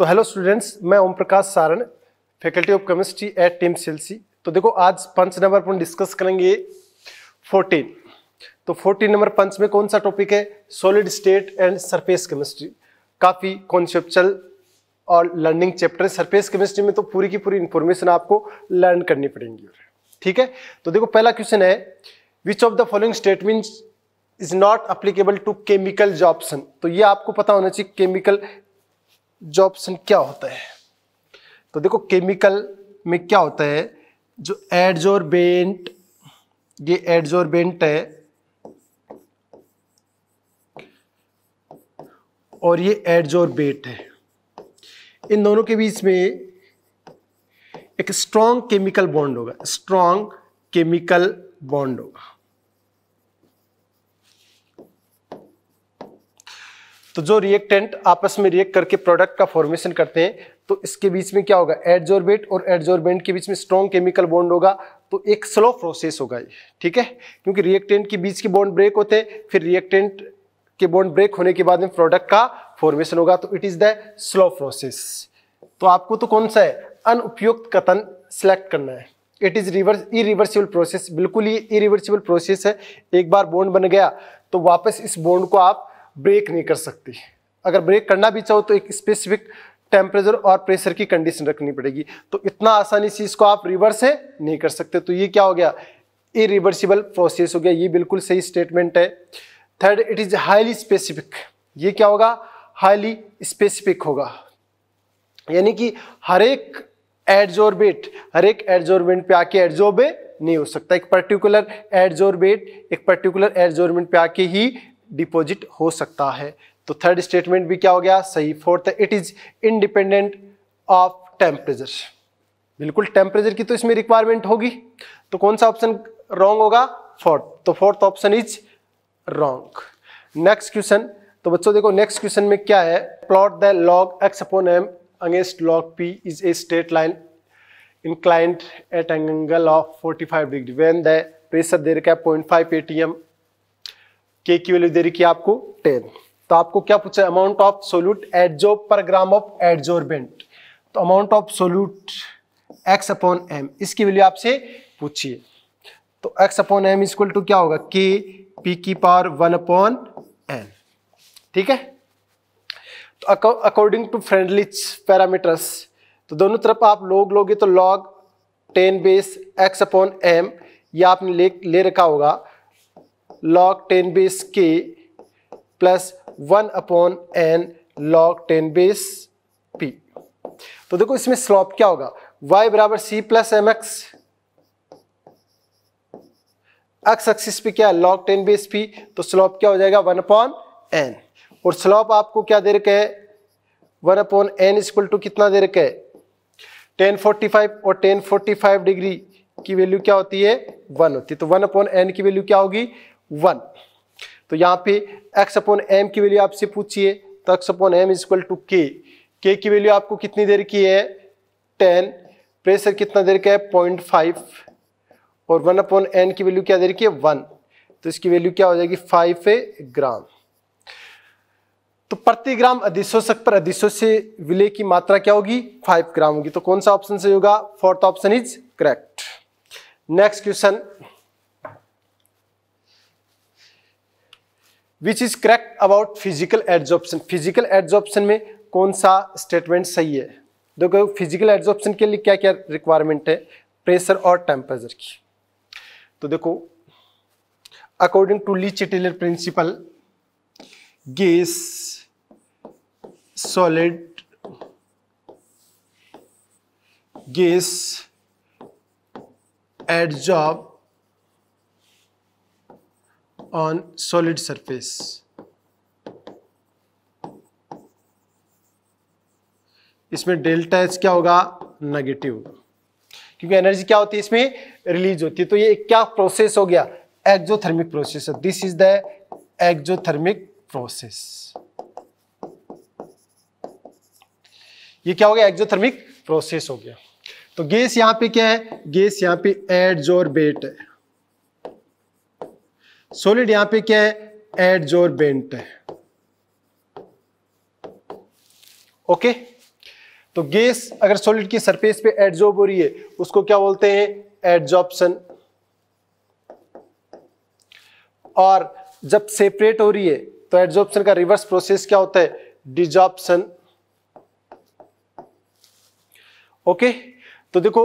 तो hello students मैं Om Prakash Saran faculty of chemistry at team सेल्सी तो देखो आज पंच नंबर पर डिस्कस करेंगे फोर्टीन तो फोर्टीन नंबर पंच में कौन सा टॉपिक है solid state and surface chemistry काफ़ी कॉन्सेप्चुअल और लर्निंग चैप्टर है सरफेस केमिस्ट्री में तो पूरी की पूरी इन्फॉर्मेशन आपको लर्न करनी पड़ेगी ठीक है तो देखो पहला क्वेश्चन है which of the following statements is not applicable to chemical adsorption तो ये आपको पता होना चाहिए केमिकल जो ऑप्शन क्या होता है तो देखो केमिकल में क्या होता है जो एडजोरबेंट ये एडजोरबेंट है और ये एडजोरबेट है इन दोनों के बीच में एक स्ट्रांग केमिकल बॉन्ड होगा स्ट्रांग केमिकल बॉन्ड होगा तो जो रिएक्टेंट आपस में रिएक्ट करके प्रोडक्ट का फॉर्मेशन करते हैं तो इसके बीच में क्या होगा एडजोर्बेट और एडजोर्बेंट के बीच में स्ट्रॉन्ग केमिकल बॉन्ड होगा तो एक स्लो प्रोसेस होगा ये ठीक है क्योंकि रिएक्टेंट के बीच के बॉन्ड ब्रेक होते हैं फिर रिएक्टेंट के बॉन्ड ब्रेक होने के बाद में प्रोडक्ट का फॉर्मेशन होगा तो it is the slow process तो आपको तो कौन सा है अनुपयुक्त कथन सिलेक्ट करना है it is reverse irreversible process बिल्कुल ही इरिवर्सिबल प्रोसेस है एक बार बॉन्ड बन गया तो वापस इस बॉन्ड को आप ब्रेक नहीं कर सकती अगर ब्रेक करना भी चाहो तो एक स्पेसिफिक टेम्परेचर और प्रेशर की कंडीशन रखनी पड़ेगी तो इतना आसानी से इसको आप रिवर्स है नहीं कर सकते तो ये क्या हो गया ए रिवर्सिबल प्रोसेस हो गया ये बिल्कुल सही स्टेटमेंट है third it is highly specific ये क्या होगा हाईली स्पेसिफिक होगा यानी कि हर एक एडजोरबेट हर एक एडजोरमेंट पे आके एडजोबे नहीं हो सकता एक पर्टिकुलर एडजोरबेट एक पर्टिकुलर एडजोरमेंट पे आके ही डिपॉजिट हो सकता है तो थर्ड स्टेटमेंट भी क्या हो गया सही fourth it is independent of temperature बिल्कुल टेम्परेचर की तो इसमें रिक्वायरमेंट होगी तो कौन सा ऑप्शन रॉन्ग होगा फोर्थ तो fourth option is wrong next question तो बच्चों देखो नेक्स्ट क्वेश्चन में क्या है plot the log x upon m against log P is a straight line inclined at angle of of degree degree the pressure pressure का point 0.5 ATM K की value दे रखी है आपको टेन तो आपको क्या पूछा अमाउंट ऑफ सोल्यूट एडजोब पर ग्राम ऑफ एडजोरबेंट तो amount of solute x upon m इसकी वैल्यू आपसे पूछिए तो x upon m equal to क्या होगा के पी की पावर वन अपॉन एम ठीक है तो अकॉर्डिंग टू फ्रेंडली पैरामीटर्स तो दोनों तरफ आप लोग लोगे तो log ten base x upon m ये आपने ले ले रखा होगा log ten base K plus one upon n log ten base p तो देखो इसमें स्लॉप क्या होगा y बराबर c plus m x x axis पे क्या है लॉग टेन बेस पी तो स्लॉप क्या हो जाएगा वन अपॉन एन और स्लॉप आपको क्या दे रखा है one upon n equal to कितना दे रखा है टेन फोर्टी फाइव और टेन फोर्टी फाइव डिग्री की वैल्यू क्या होती है वन होती है तो वन अपॉन एन की वैल्यू क्या होगी वन तो यहाँ पे एक्स अपॉन एम की वैल्यू आपसे पूछिए तो x upon m is equal to K K की वैल्यू आपको कितनी देर की है टेन प्रेशर कितना देर का है पॉइंट फाइव और वन अपॉन एन की वैल्यू क्या देर की है वन तो इसकी वैल्यू क्या हो जाएगी फाइव ग्राम तो प्रति ग्राम अधिशोषक पर अधिशोष से विलय की मात्रा क्या होगी फाइव ग्राम होगी तो कौन सा ऑप्शन सही होगा fourth option is correct next question which is correct about physical adsorption physical adsorption में कौन सा स्टेटमेंट सही है देखो फिजिकल एड्जॉप्शन के लिए क्या क्या रिक्वायरमेंट है प्रेशर और टेम्परेचर की तो देखो according to Le Chatelier principle gas solid gas adsorb on solid surface इसमें डेल्टा एच क्या होगा नेगेटिव क्योंकि एनर्जी क्या होती है इसमें रिलीज होती है तो ये क्या प्रोसेस हो गया exothermic process this is the exothermic process ये क्या हो गया एक्जोथर्मिक प्रोसेस हो गया तो गैस यहां पे क्या है गैस यहां पे एड्स और बेट है सॉलिड यहां पे क्या है एडजोरबेंट है ओके तो गैस अगर सॉलिड की सरफेस पे एडजॉर्ब हो रही है उसको क्या बोलते हैं एडजॉर्प्शन और जब सेपरेट हो रही है तो एडजॉर्प्शन का रिवर्स प्रोसेस क्या होता है डिजॉर्प्शन ओके तो देखो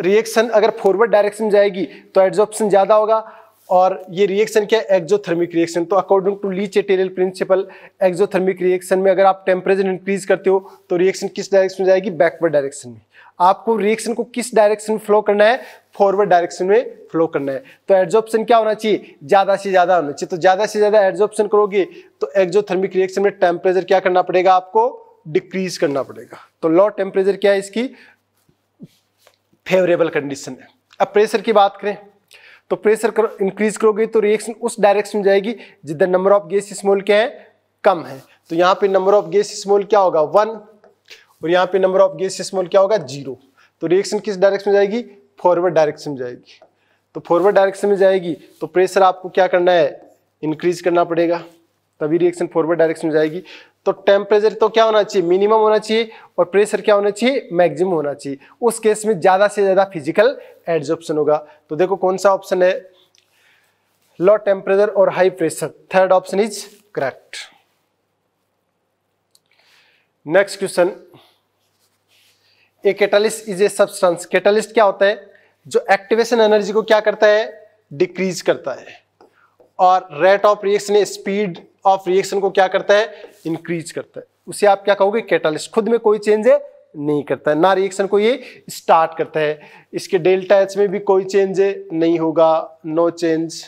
रिएक्शन अगर फॉरवर्ड डायरेक्शन जाएगी तो एडजॉर्प्शन ज्यादा होगा और ये रिएक्शन क्या है एक्जोथर्मिक रिएक्शन तो according to Le Chatelier principle exothermic reaction में अगर आप टेम्परेचर इंक्रीज करते हो तो रिएक्शन किस डायरेक्शन में जाएगी बैकवर्ड डायरेक्शन में आपको रिएक्शन को किस डायरेक्शन में फ्लो करना है फॉरवर्ड डायरेक्शन में फ्लो करना है तो एड्जॉप्शन क्या होना चाहिए ज़्यादा से ज़्यादा होना चाहिए तो ज़्यादा से ज़्यादा एड्जॉप्शन करोगे तो एक्जोथर्मिक रिएक्शन में टेम्परेचर क्या करना पड़ेगा आपको डिक्रीज करना पड़ेगा तो लो टेम्परेचर क्या है इसकी फेवरेबल कंडीशन है अब प्रेशर की बात करें तो प्रेशर कर, इंक्रीज करोगे तो रिएक्शन उस डायरेक्शन में जाएगी जिधर नंबर ऑफ गैस स्मॉल क्या है कम है तो यहाँ पे नंबर ऑफ गैस स्मॉल क्या होगा वन और यहाँ पे नंबर ऑफ गैस स्मॉल क्या होगा जीरो तो रिएक्शन किस डायरेक्शन में जाएगी फॉरवर्ड डायरेक्शन में जाएगी तो फॉरवर्ड डायरेक्शन में जाएगी तो प्रेशर आपको क्या करना है इंक्रीज करना पड़ेगा तभी रिएक्शन फॉरवर्ड डायरेक्शन में जाएगी तो टेम्परेचर तो क्या होना चाहिए मिनिमम होना चाहिए और प्रेशर क्या होना चाहिए मैक्सिमम होना चाहिए उस केस में ज़्यादा से ज़्यादा फिजिकल एड्जॉप्शन होगा तो देखो कौन सा ऑप्शन है लो टेम्परेचर और high pressure third option is correct next question a catalyst is a substance catalyst क्या होता है जो एक्टिवेशन एनर्जी को क्या करता है डिक्रीज करता है और rate of reaction speed of reaction को क्या करता है इंक्रीज करता है उसे आप क्या कहोगे कैटालिस्ट खुद में कोई चेंज है नहीं करता है ना रिएक्शन को ये स्टार्ट करता है इसके डेल्टा एच में भी कोई चेंज नहीं होगा नो चेंज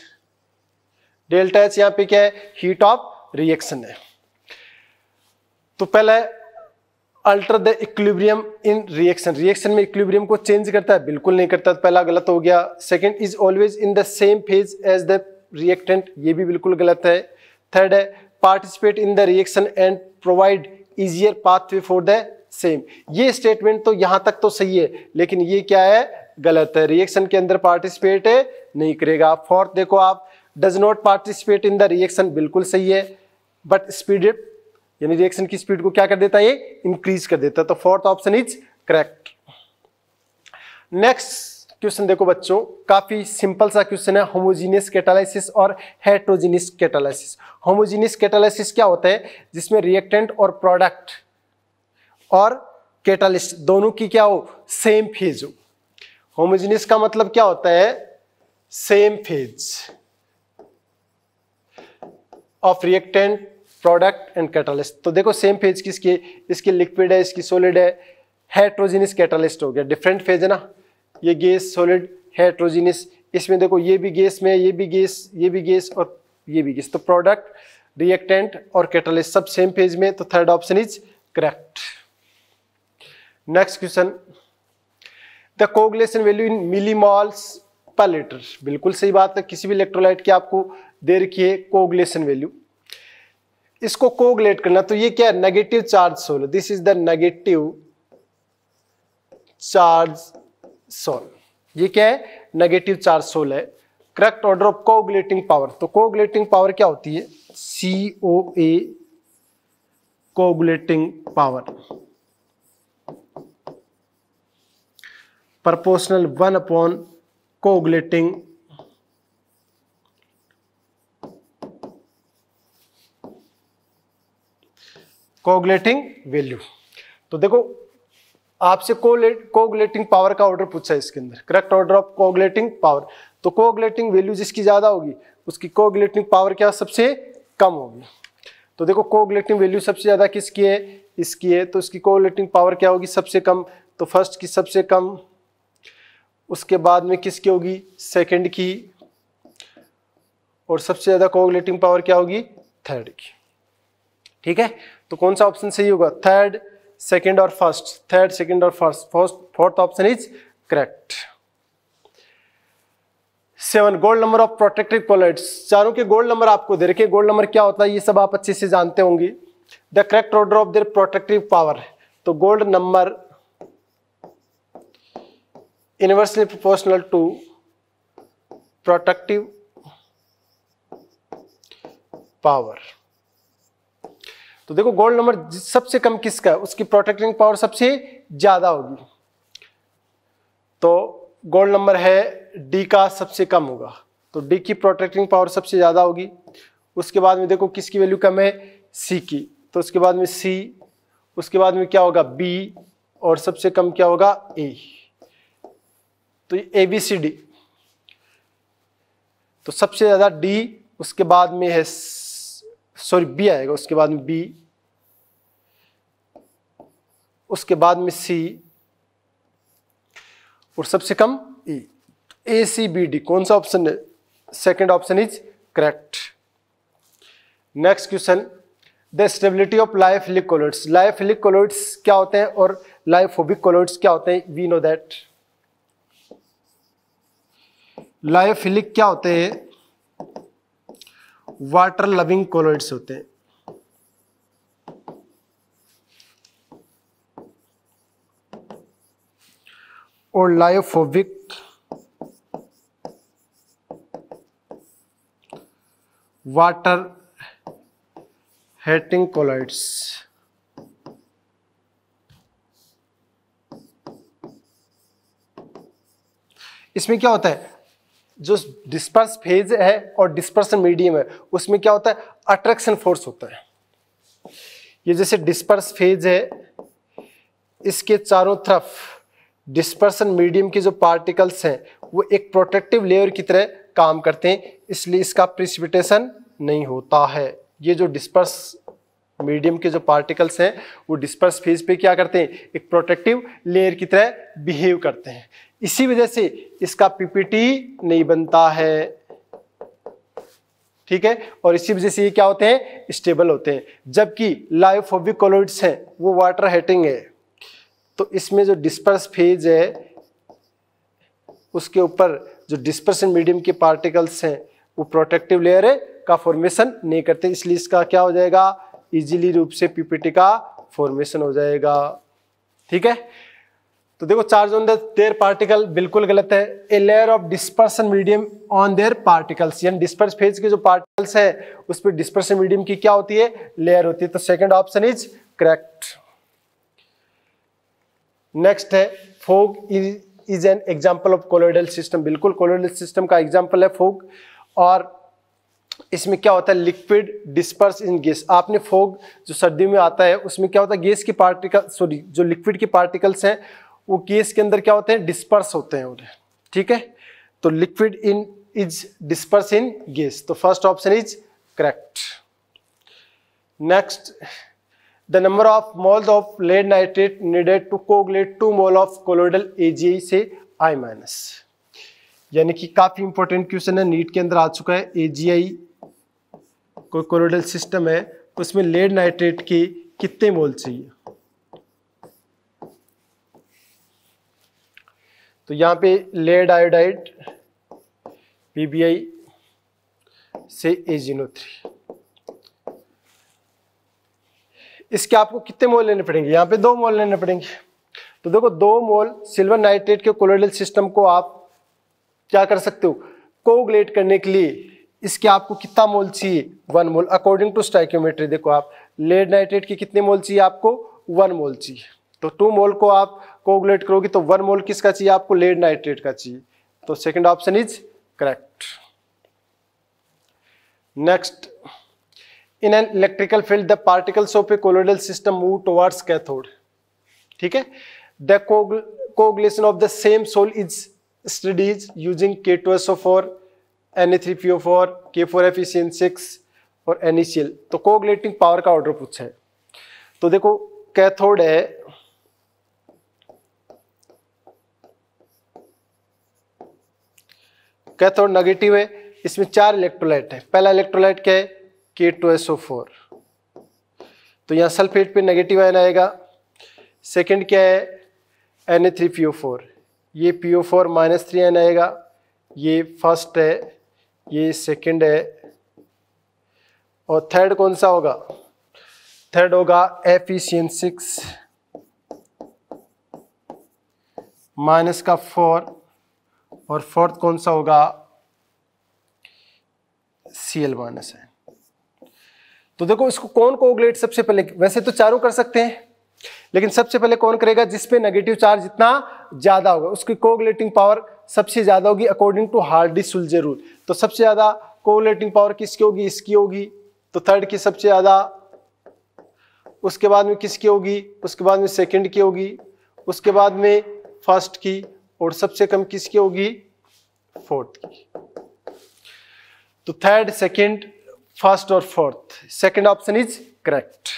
डेल्टा एच यहां पे क्या है हीट ऑफ रिएक्शन है तो पहले alter the equilibrium in reaction reaction में इक्विलिब्रियम को चेंज करता है बिल्कुल नहीं करता तो पहला गलत हो गया second is always in the same phase as the reactant ये भी बिल्कुल गलत है थर्ड है participate in the reaction and provide easier pathway for the same ये स्टेटमेंट तो यहां तक तो सही है लेकिन ये क्या है गलत है रिएक्शन के अंदर पार्टिसिपेट नहीं करेगा फोर्थ देखो आप does not participate in the reaction बिल्कुल सही है बट स्पीड यानी रिएक्शन की स्पीड को क्या कर देता है ये इंक्रीज कर देता है तो fourth option is correct next question देखो बच्चों काफ़ी सिंपल सा क्वेश्चन है होमोजीनियस कैटालाइसिस और हेट्रोजीनियस कैटालाइसिस होमोजीनियस कैटालाइसिस क्या होता है जिसमें रिएक्टेंट और प्रोडक्ट और कैटालिस्ट दोनों की क्या हो सेम फेज हो होमोजीनियस का मतलब क्या होता है same phase of reactant product and catalyst तो देखो सेम फेज किसकी इसकी लिक्विड है इसकी सोलिड है हेट्रोजीनियस कैटालिस्ट हो गया डिफरेंट फेज है ना ये गैस सॉलिड हेट्रोजीनियस इसमें देखो ये भी गैस में ये भी गैस ये भी गैस और ये भी गैस तो प्रोडक्ट रिएक्टेंट और कैटलिस्ट सब सेम फेज में तो third option is correct next question the coagulation value in millimoles per litre बिल्कुल सही बात है किसी भी इलेक्ट्रोलाइट की आपको दे रखी है कोगुलेशन वैल्यू इसको कोगुलेट करना तो ये क्या है negative charge sol this is the negative charge sol ये क्या है नेगेटिव चार्ज सोल है correct order of coagulating power तो कोगुलेटिंग पावर क्या होती है C O A coagulating power proportional one upon coagulating coagulating value तो देखो आपसे कोलेट कोगुलेटिंग पावर का ऑर्डर पूछा है इसके अंदर correct order of coagulating power तो कोगुलेटिंग वैल्यू जिसकी ज़्यादा होगी उसकी कोगुलेटिंग पावर क्या सबसे कम होगी तो देखो कोगुलेटिंग वैल्यू सबसे ज़्यादा किसकी है इसकी है तो इसकी कोगुलेटिंग पावर क्या होगी सबसे कम तो फर्स्ट की सबसे कम उसके बाद में किसकी होगी सेकेंड की और सबसे ज़्यादा कोगुलेटिंग पावर क्या होगी थर्ड की ठीक है तो कौन सा ऑप्शन सही होगा third second or first. Third, second or first. First, fourth option is correct. Seven gold number of protected colloids चारों के गोल्ड नंबर आपको दे रखे गोल्ड नंबर क्या होता है ये सब आप अच्छे से जानते होंगे the correct order of their protective power तो gold number inversely proportional to protective power तो देखो गोल्ड नंबर सबसे कम किसका है उसकी प्रोटेक्टिंग पावर सबसे ज़्यादा होगी तो गोल्ड नंबर है डी का सबसे कम होगा तो डी की प्रोटेक्टिंग पावर सबसे ज़्यादा होगी उसके बाद में देखो किसकी वैल्यू कम है सी की तो उसके बाद में सी उसके बाद में क्या होगा बी और सबसे कम क्या होगा ए तो ए बी सी डी तो सबसे ज़्यादा डी उसके बाद में है सॉरी बी आएगा उसके बाद में बी उसके बाद में सी और सबसे कम ई ए सी बी डी कौन सा ऑप्शन है second option is correct next question the stability of lyophilic colloids lyophilic colloids क्या होते हैं और होबिक कोलोइड्स क्या होते हैं वी नो दैट लिक क्या होते हैं वाटर लविंग कोलोइड्स होते हैं और लायोफोबिक वाटर हेटिंग कोलाइड्स इसमें क्या होता है जो डिस्पर्स फेज है और डिस्पर्सन मीडियम है उसमें क्या होता है अट्रैक्शन फोर्स होता है ये जैसे डिस्पर्स फेज है इसके चारों तरफ डिस्पर्सन मीडियम के जो पार्टिकल्स हैं वो एक प्रोटेक्टिव लेयर की तरह काम करते हैं इसलिए इसका प्रिसिपिटेशन नहीं होता है ये जो डिस्पर्स मीडियम के जो पार्टिकल्स हैं वो डिस्पर्स फेज पे क्या करते हैं एक प्रोटेक्टिव लेयर की तरह बिहेव करते हैं इसी वजह से इसका पीपीटी नहीं बनता है ठीक है और इसी वजह से ये क्या होते हैं स्टेबल होते हैं जबकि लाइफोबिक कोलोइड्स हैं वो वाटर हेटिंग है तो इसमें जो डिस्पर्स फेज है उसके ऊपर जो डिस्पर्सन मीडियम के पार्टिकल्स हैं वो प्रोटेक्टिव लेयर है का फॉर्मेशन नहीं करते इसलिए इसका क्या हो जाएगा इजीली रूप से पीपीटी का फॉर्मेशन हो जाएगा ठीक है तो देखो चार्ज ऑन देयर पार्टिकल बिल्कुल गलत है a layer of dispersion medium on their particles यानी डिस्पर्स फेज के जो पार्टिकल्स है उस पर डिस्पर्सन मीडियम की क्या होती है लेयर होती है तो second option is correct next है fog is an example of colloidal system बिल्कुल कोलोइडल सिस्टम का एग्जाम्पल है फोग और इसमें क्या होता है लिक्विड डिस्पर्स इन गैस आपने फोग जो सर्दी में आता है उसमें क्या होता है गैस की पार्टिकल सॉरी जो लिक्विड की पार्टिकल्स हैं वो केस के अंदर क्या होते हैं डिस्पर्स होते हैं उन्हें ठीक है तो liquid in is disperse in gas तो first option is correct next the number of moles of lead nitrate needed to coagulate two mole of colloidal AgI से आई माइनस यानी कि काफी इंपॉर्टेंट क्वेश्चन है नीट के अंदर आ चुका है एजीआई कोई कोलोडल सिस्टम है उसमें लेड नाइट्रेट के कितने मोल चाहिए तो यहाँ पे लेड आयोडाइड पीबीआई से ए जीनो थ्री इसके आपको कितने मोल लेने पड़ेंगे यहाँ पे दो मोल लेने पड़ेंगे तो देखो दो मोल सिल्वर नाइट्रेट के कोलोडल सिस्टम को आप क्या कर सकते हो कोगलेट करने के लिए इसके आपको कितना मोल चाहिए one mole according to stoichiometry देखो आप लेड नाइट्रेट के कितने मोल चाहिए आपको वन मोल चाहिए तो टू मोल को आप कोगुलेट करोगे तो वन मोल किसका चाहिए आपको लेड नाइट्रेट का चाहिए तो second option is correct next in an electrical field the particles of a colloidal system move towards cathode ठीक है the coagulation of the same sol is studies using K two S O four N A three P O four K four F E C N six और N E C L तो coagulating power का order पूछा है तो देखो cathode है cathode negative है इसमें चार इलेक्ट्रोलाइट है पहला इलेक्ट्रोलाइट क्या है के टू एस ओ फोर तो यहाँ सल्फेट पे नेगेटिव आयन आएगा सेकंड क्या है N A three P O four ये P O four minus three ion आएगा ये फर्स्ट है ये सेकंड है और थर्ड कौन सा होगा थर्ड होगा F E C N six minus का फोर और फोर्थ कौन सा होगा सी एल माइनस है तो देखो इसको कौन कोगलेट सबसे पहले वैसे तो चारों कर सकते हैं लेकिन सबसे पहले कौन करेगा जिसपे नेगेटिव चार्ज जितना ज्यादा होगा उसकी कोगलेटिंग पावर सबसे ज्यादा होगी according to Hardy Schulze rule तो सबसे ज्यादा कोगलेटिंग पावर किसकी होगी इसकी होगी तो थर्ड की सबसे ज्यादा उसके बाद में किसकी होगी उसके बाद में सेकेंड की होगी उसके बाद में फर्स्ट की और सबसे कम किसकी होगी फोर्थ की तो थर्ड सेकंड फर्स्ट और fourth second option is correct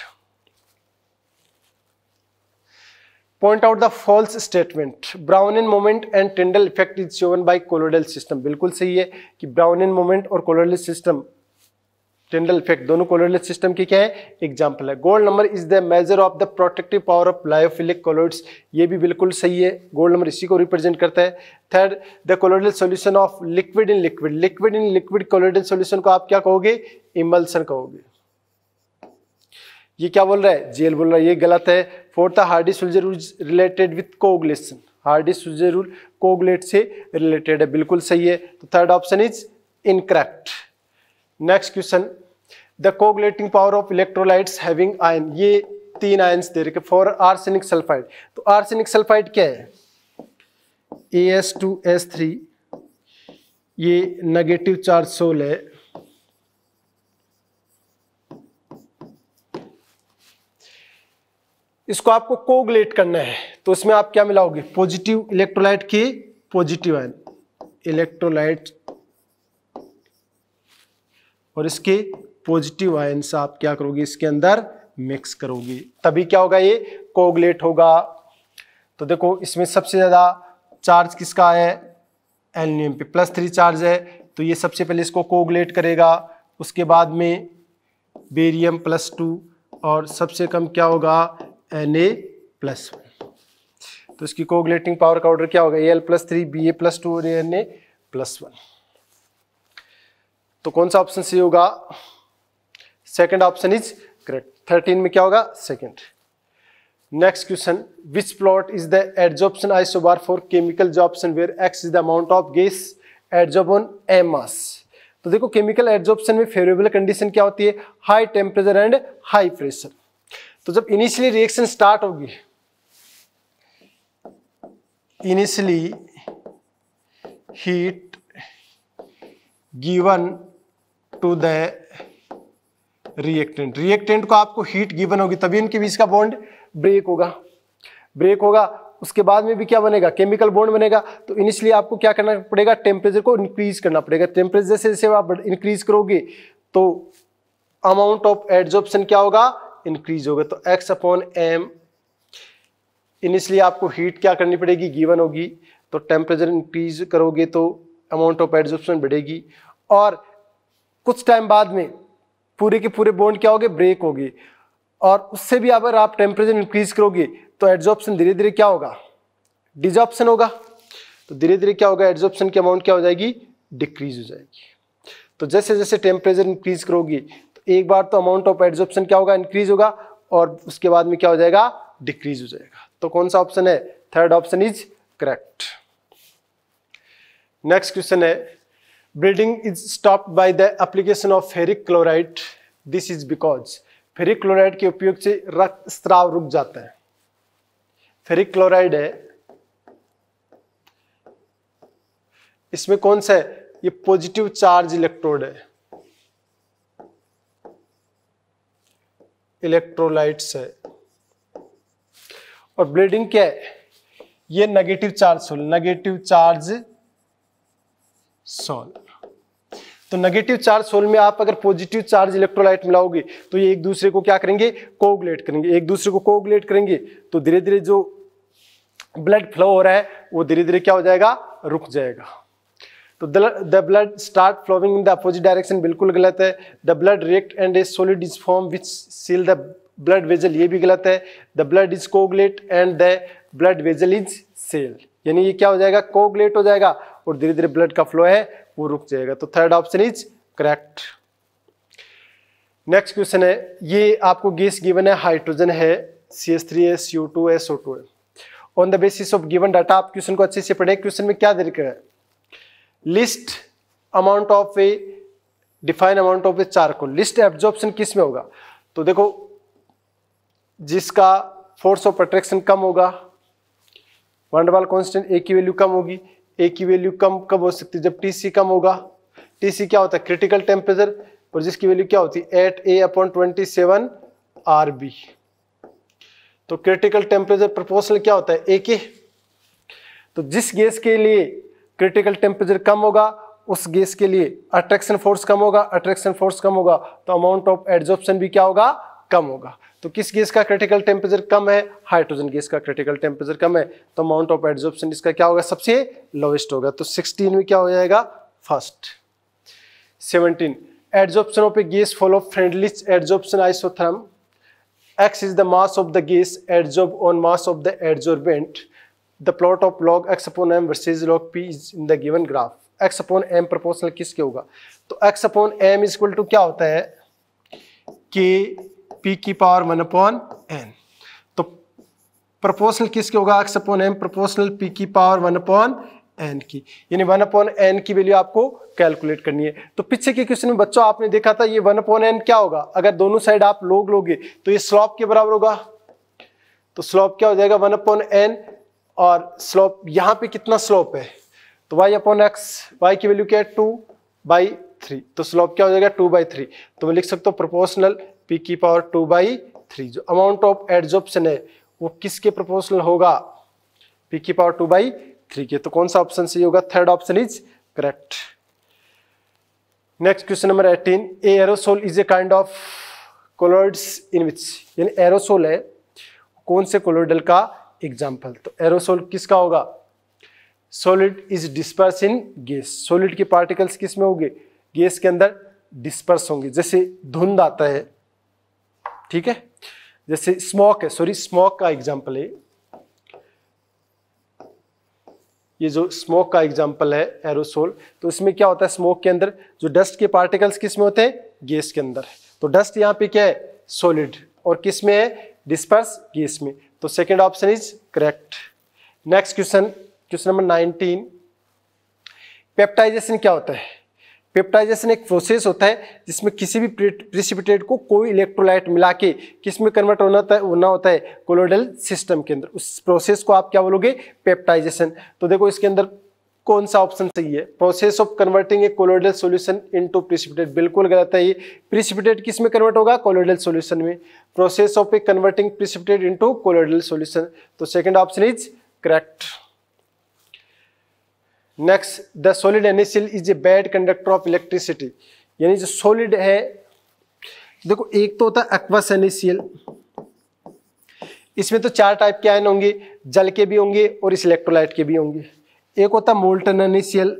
point out the false statement Brownian movement and Tyndall effect is shown by colloidal system बिल्कुल सही है कि ब्राउन इन मोमेंट और कोलोडल सिस्टम टेंडल इफेक्ट दोनों colloidal system की क्या है एग्जाम्पल है gold number is the measure of the protective power of lyophilic colloids ये भी बिल्कुल सही है गोल्ड नंबर इसी को रिप्रेजेंट करता है third the colloidal solution of liquid in liquid liquid in liquid colloidal solution को आप क्या कहोगे इमल्सन कहोगे ये क्या बोल रहा है जेल बोल रहा है ये गलत है fourth Hardy Schulze related with coagulation Hardy Schulze coagulate से रिलेटेड है बिल्कुल सही है तो third option is incorrect next question the coagulating power of electrolytes having ion ये तीन आयन्स दे रखे फॉर आर्सेनिक सल्फाइड तो आर्सेनिक सल्फाइड क्या है A S two S three ये नेगेटिव चार्ज सोल है इसको आपको कोगलेट करना है तो इसमें आप क्या मिलाओगे पॉजिटिव इलेक्ट्रोलाइट की पॉजिटिव आयन इलेक्ट्रोलाइट और इसके पॉजिटिव से आप क्या करोगे इसके अंदर मिक्स करोगे तभी क्या होगा ये कोगलेट होगा तो देखो इसमें सबसे ज़्यादा चार्ज किसका है एल्यूमिनियम पे प्लस थ्री चार्ज है तो ये सबसे पहले इसको कोगलेट करेगा उसके बाद में बेरियम प्लस टू और सबसे कम क्या होगा एन ए प्लस वन तो इसकी कोगलेटिंग पावर का ऑर्डर क्या होगा A L plus three B A plus two और A N A plus one तो कौन सा ऑप्शन सी होगा second option is correct thirteen में क्या होगा second next question which plot is the adsorption bar for chemical sorption where X is the amount of gas adsorbed on a mass तो देखो chemical adsorption में favourable condition क्या होती है high temperature and high pressure तो जब initially reaction start होगी initially heat given to the reactant reactant को आपको हीट गिवन होगी तभी इनके बीच का बॉन्ड ब्रेक होगा ब्रेक होगा उसके बाद में भी क्या बनेगा केमिकल बॉन्ड बनेगा तो इनिशियली आपको क्या करना पड़ेगा टेम्परेचर को इंक्रीज करना पड़ेगा टेम्परेचर जैसे जैसे आप इंक्रीज करोगे तो अमाउंट ऑफ एडजॉर्प्शन क्या होगा इंक्रीज होगा तो एक्स अपॉन एम इनिशियली आपको हीट क्या करनी पड़ेगी गिवन होगी तो टेम्परेचर इंक्रीज करोगे तो अमाउंट ऑफ एडजॉर्प्शन बढ़ेगी और कुछ टाइम बाद में पूरे के पूरे बॉन्ड क्या होगी ब्रेक होगी और उससे भी अगर आप टेम्परेचर इंक्रीज करोगे तो एड्जॉर्प्शन धीरे धीरे क्या होगा डिजॉर्प्शन होगा तो धीरे धीरे क्या होगा एड्जॉर्प्शन की अमाउंट क्या हो जाएगी डिक्रीज हो जाएगी तो जैसे जैसे टेम्परेचर इंक्रीज करोगी तो एक बार तो अमाउंट ऑफ एड्जॉर्प्शन क्या होगा इंक्रीज होगा और उसके बाद में क्या हो जाएगा डिक्रीज हो जाएगा तो कौन सा ऑप्शन है third option is correct next question है bleeding is stop by the application of ferric chloride this is because ferric chloride के उपयोग से रक्त स्त्राव रुक जाता है फेरिक क्लोराइड है इसमें कौन सा है ये पॉजिटिव चार्ज इलेक्ट्रोड है इलेक्ट्रोलाइट्स है और ब्लीडिंग क्या है ये negative charge sol negative charge sol तो नेगेटिव चार्ज सोल में आप अगर पॉजिटिव चार्ज इलेक्ट्रोलाइट मिलाओगे तो ये एक दूसरे को क्या करेंगे कोगुलेट करेंगे एक दूसरे को कोगुलेट करेंगे तो धीरे धीरे जो ब्लड फ्लो हो रहा है वो धीरे धीरे क्या हो जाएगा रुक जाएगा तो the blood start flowing in the opposite direction बिल्कुल गलत है the blood react and a solid is form which seal the blood vessel ये भी गलत है the blood is coagulate and the blood vessel is seal यानी ये क्या हो जाएगा कोगलेट हो जाएगा और धीरे धीरे ब्लड का फ्लो है वो रुक जाएगा तो third option is correct next question है ये आपको गैस गिवन है हाइड्रोजन है C S three S U two S O two है on the basis of given data आप क्वेश्चन को अच्छे से पढ़े क्वेश्चन में क्या देख है least amount of a define amount of a चार को लिस्ट एब्जॉर्प्शन किस में होगा तो देखो जिसका फोर्स ऑफ अट्रैक्शन कम होगा वंडवाल कॉन्स्टेंट ए की वैल्यू कम होगी ए की वैल्यू कम कब हो सकती है जब टीसी कम होगा टीसी क्या होता है क्रिटिकल टेम्परेचर और जिसकी वैल्यू क्या होती है eight A upon twenty seven R B तो क्रिटिकल टेम्परेचर प्रपोर्शनल क्या होता है ए के तो जिस गैस के लिए क्रिटिकल टेम्परेचर कम होगा उस गैस के लिए अट्रैक्शन फोर्स कम होगा अट्रैक्शन फोर्स कम होगा तो अमाउंट ऑफ एड्जॉर्प्शन भी क्या होगा कम होगा तो किस गैस का क्रिटिकल टेम्परेचर कम है हाइड्रोजन गैस का क्रिटिकल टेम्परेचर कम है तो अमाउंट ऑफ एड्जॉर्प्शन इसका क्या होगा सबसे लोवेस्ट होगा तो 16 में क्या हो जाएगा first 17 adsorption of a gas follow Freundlich adsorption isotherm X is the mass of the gas adsorb on mass of the adsorbent the plot of log X upon M versus log P is in the given graph X upon M proportional किसके होगा तो X upon M is equal to क्या होता है कि P की power one upon N तो proportional किसके होगा x upon M proportional P की पावर वन अपॉन एन की यानी वन अपॉन एन की वैल्यू आपको कैलकुलेट करनी है तो पीछे के क्वेश्चन में बच्चों आपने देखा था ये वन अपॉन एन क्या होगा अगर दोनों साइड आप लोग लोगे तो ये स्लॉप के बराबर होगा तो स्लॉप क्या हो जाएगा वन अपॉन एन और स्लॉप यहाँ पे कितना स्लॉप है तो वाई अपॉन एक्स वाई की वैल्यू क्या है टू बाई थ्री तो स्लॉप क्या हो जाएगा टू बाई थ्री तो मैं लिख सकता हूँ प्रोपोर्शनल पी की पावर टू बाई थ्री जो अमाउंट ऑफ एडजॉर्प्शन है वो किसके प्रोपोर्शनल होगा पी की पावर टू बाई थ्री के तो कौन सा ऑप्शन सही होगा third option is correct next question number eighteen a aerosol is a kind of colloids in which यानी एरोसोल है कौन से कोलोइडल का एग्जाम्पल तो एरोसोल किसका होगा solid is disperse in gas solid के पार्टिकल्स किस में होंगे गैस के अंदर डिस्पर्स होंगे जैसे धुंध आता है ठीक है जैसे स्मोक है सॉरी स्मोक का एग्जाम्पल है ये जो स्मोक का एग्जाम्पल है एरोसोल तो इसमें क्या होता है स्मोक के अंदर जो डस्ट के पार्टिकल्स किस में होते हैं गैस के अंदर तो डस्ट यहाँ पे क्या है सॉलिड और किस में है डिस्पर्स गैस में तो second option is correct next question question number nineteen peptization क्या होता है पेप्टाइजेशन एक प्रोसेस होता है जिसमें किसी भी प्रिसिपिटेट को कोई इलेक्ट्रोलाइट मिला के किस में कन्वर्ट होना था, होना होता है कोलोडल सिस्टम के अंदर उस प्रोसेस को आप क्या बोलोगे पेप्टाइजेशन तो देखो इसके अंदर कौन सा ऑप्शन सही है process of converting a colloidal solution into precipitate बिल्कुल गलत है ये प्रिसिपिटेट किस में कन्वर्ट होगा कोलोडल सोल्यूशन में process of a converting precipitate into colloidal solution तो second option is correct next the solid NaCl is a bad conductor of electricity यानी जो सॉलिड है देखो एक तो होता है एक्वस एनिसियल इसमें तो चार टाइप के आयन होंगे जल के भी होंगे और इस इलेक्ट्रोलाइट के भी होंगे एक होता मोल्टन एनिसियल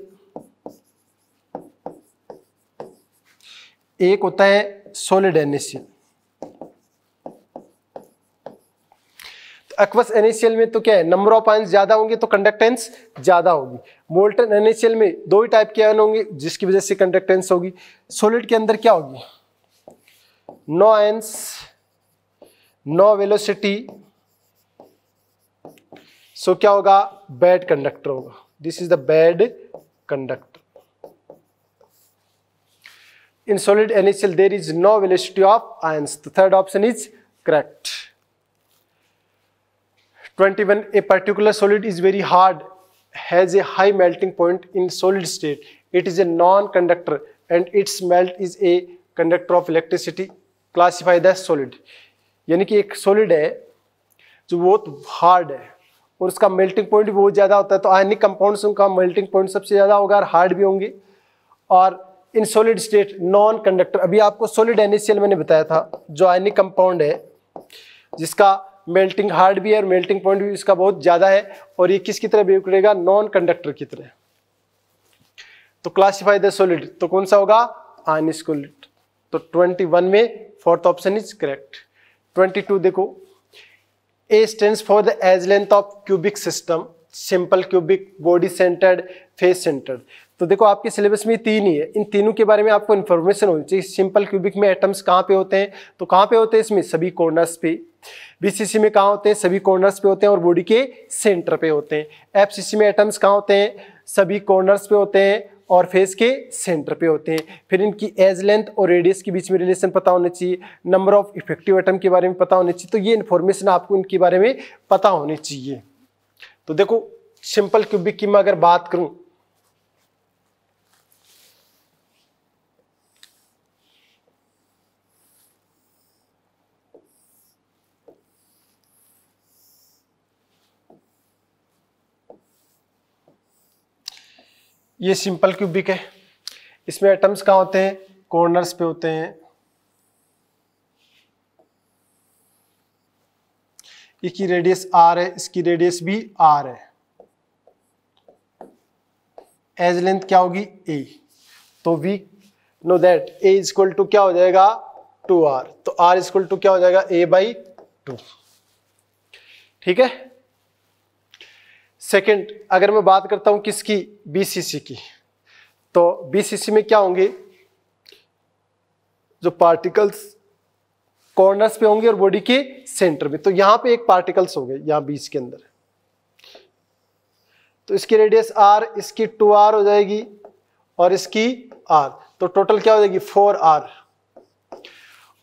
एक होता है सॉलिड एनिसियल एक्वस एनएसएल में तो क्या है नंबर ऑफ आयंस ज्यादा होंगे तो कंडक्टेंस ज्यादा होगी मोल्टन एनएसएल में दो ही टाइप के आयन होंगे जिसकी वजह से कंडक्टेंस होगी सोलिड के अंदर क्या होगी no ions no velocity so क्या होगा बैड कंडक्टर होगा this is the bad conductor in solid NaCl there is no velocity of ions third option is correct 20 when a particular solid is very hard has a high melting point in solid state it is a non-conductor and its melt is a conductor of electricity classify the solid यानी कि एक solid है जो बहुत hard है और उसका melting point भी बहुत ज़्यादा होता है तो आयनिक कंपाउंड्स उनका मेल्टिंग पॉइंट सबसे ज़्यादा होगा और हार्ड भी होंगे और in solid state non conductor अभी आपको सॉलिड एन मैंने बताया था जो आयनिक कंपाउंड है जिसका मेल्टिंग हार्ड भी है और मेल्टिंग पॉइंट भी इसका बहुत ज़्यादा है और ये किसकी तरह बिहेव करेगा नॉन कंडक्टर की तरह तो क्लासीफाई द सोलिड तो कौन सा होगा अनस्कोलिड तो 21 में फोर्थ ऑप्शन इज करेक्ट 22 देखो A stand for the edge length of cubic system simple cubic body centred face centred तो देखो आपके सिलेबस में तीन ही है इन तीनों के बारे में आपको इन्फॉर्मेशन होनी चाहिए सिंपल क्यूबिक में एटम्स कहाँ पे होते हैं तो कहाँ पे होते हैं इसमें सभी कॉर्नर्स पे बी में कहाँ होते हैं सभी कॉर्नर्स पे होते हैं और बॉडी के सेंटर पे होते हैं एफ में एटम्स कहाँ होते हैं सभी कॉर्नर्स पे होते हैं और फेस के सेंटर पे होते हैं फिर इनकी एज लेंथ और रेडियस के बीच में रिलेशन पता होना चाहिए नंबर ऑफ इफेक्टिव एटम के बारे में पता होना चाहिए तो ये इन्फॉर्मेशन आपको इनके बारे में पता होनी चाहिए तो देखो सिंपल क्यूबिक की मैं अगर बात करूँ ये सिंपल क्यूबिक है इसमें एटम्स कहाँ होते हैं कॉर्नर्स पे होते हैं इसकी e रेडियस आर है इसकी रेडियस भी आर है एज लेंथ क्या होगी ए तो we know that A equal to क्या हो जाएगा टू आर तो आर इक्वल टू क्या हो जाएगा ए बाई टू ठीक है सेकंड अगर मैं बात करता हूँ किसकी बीसीसी की तो बीसीसी में क्या होंगे जो पार्टिकल्स कॉर्नर्स पे होंगे और बॉडी के सेंटर में तो यहाँ पे एक पार्टिकल्स हो गए यहाँ बीच के अंदर तो इसकी रेडियस आर इसकी टू आर हो जाएगी और इसकी आर तो टोटल क्या हो जाएगी फोर आर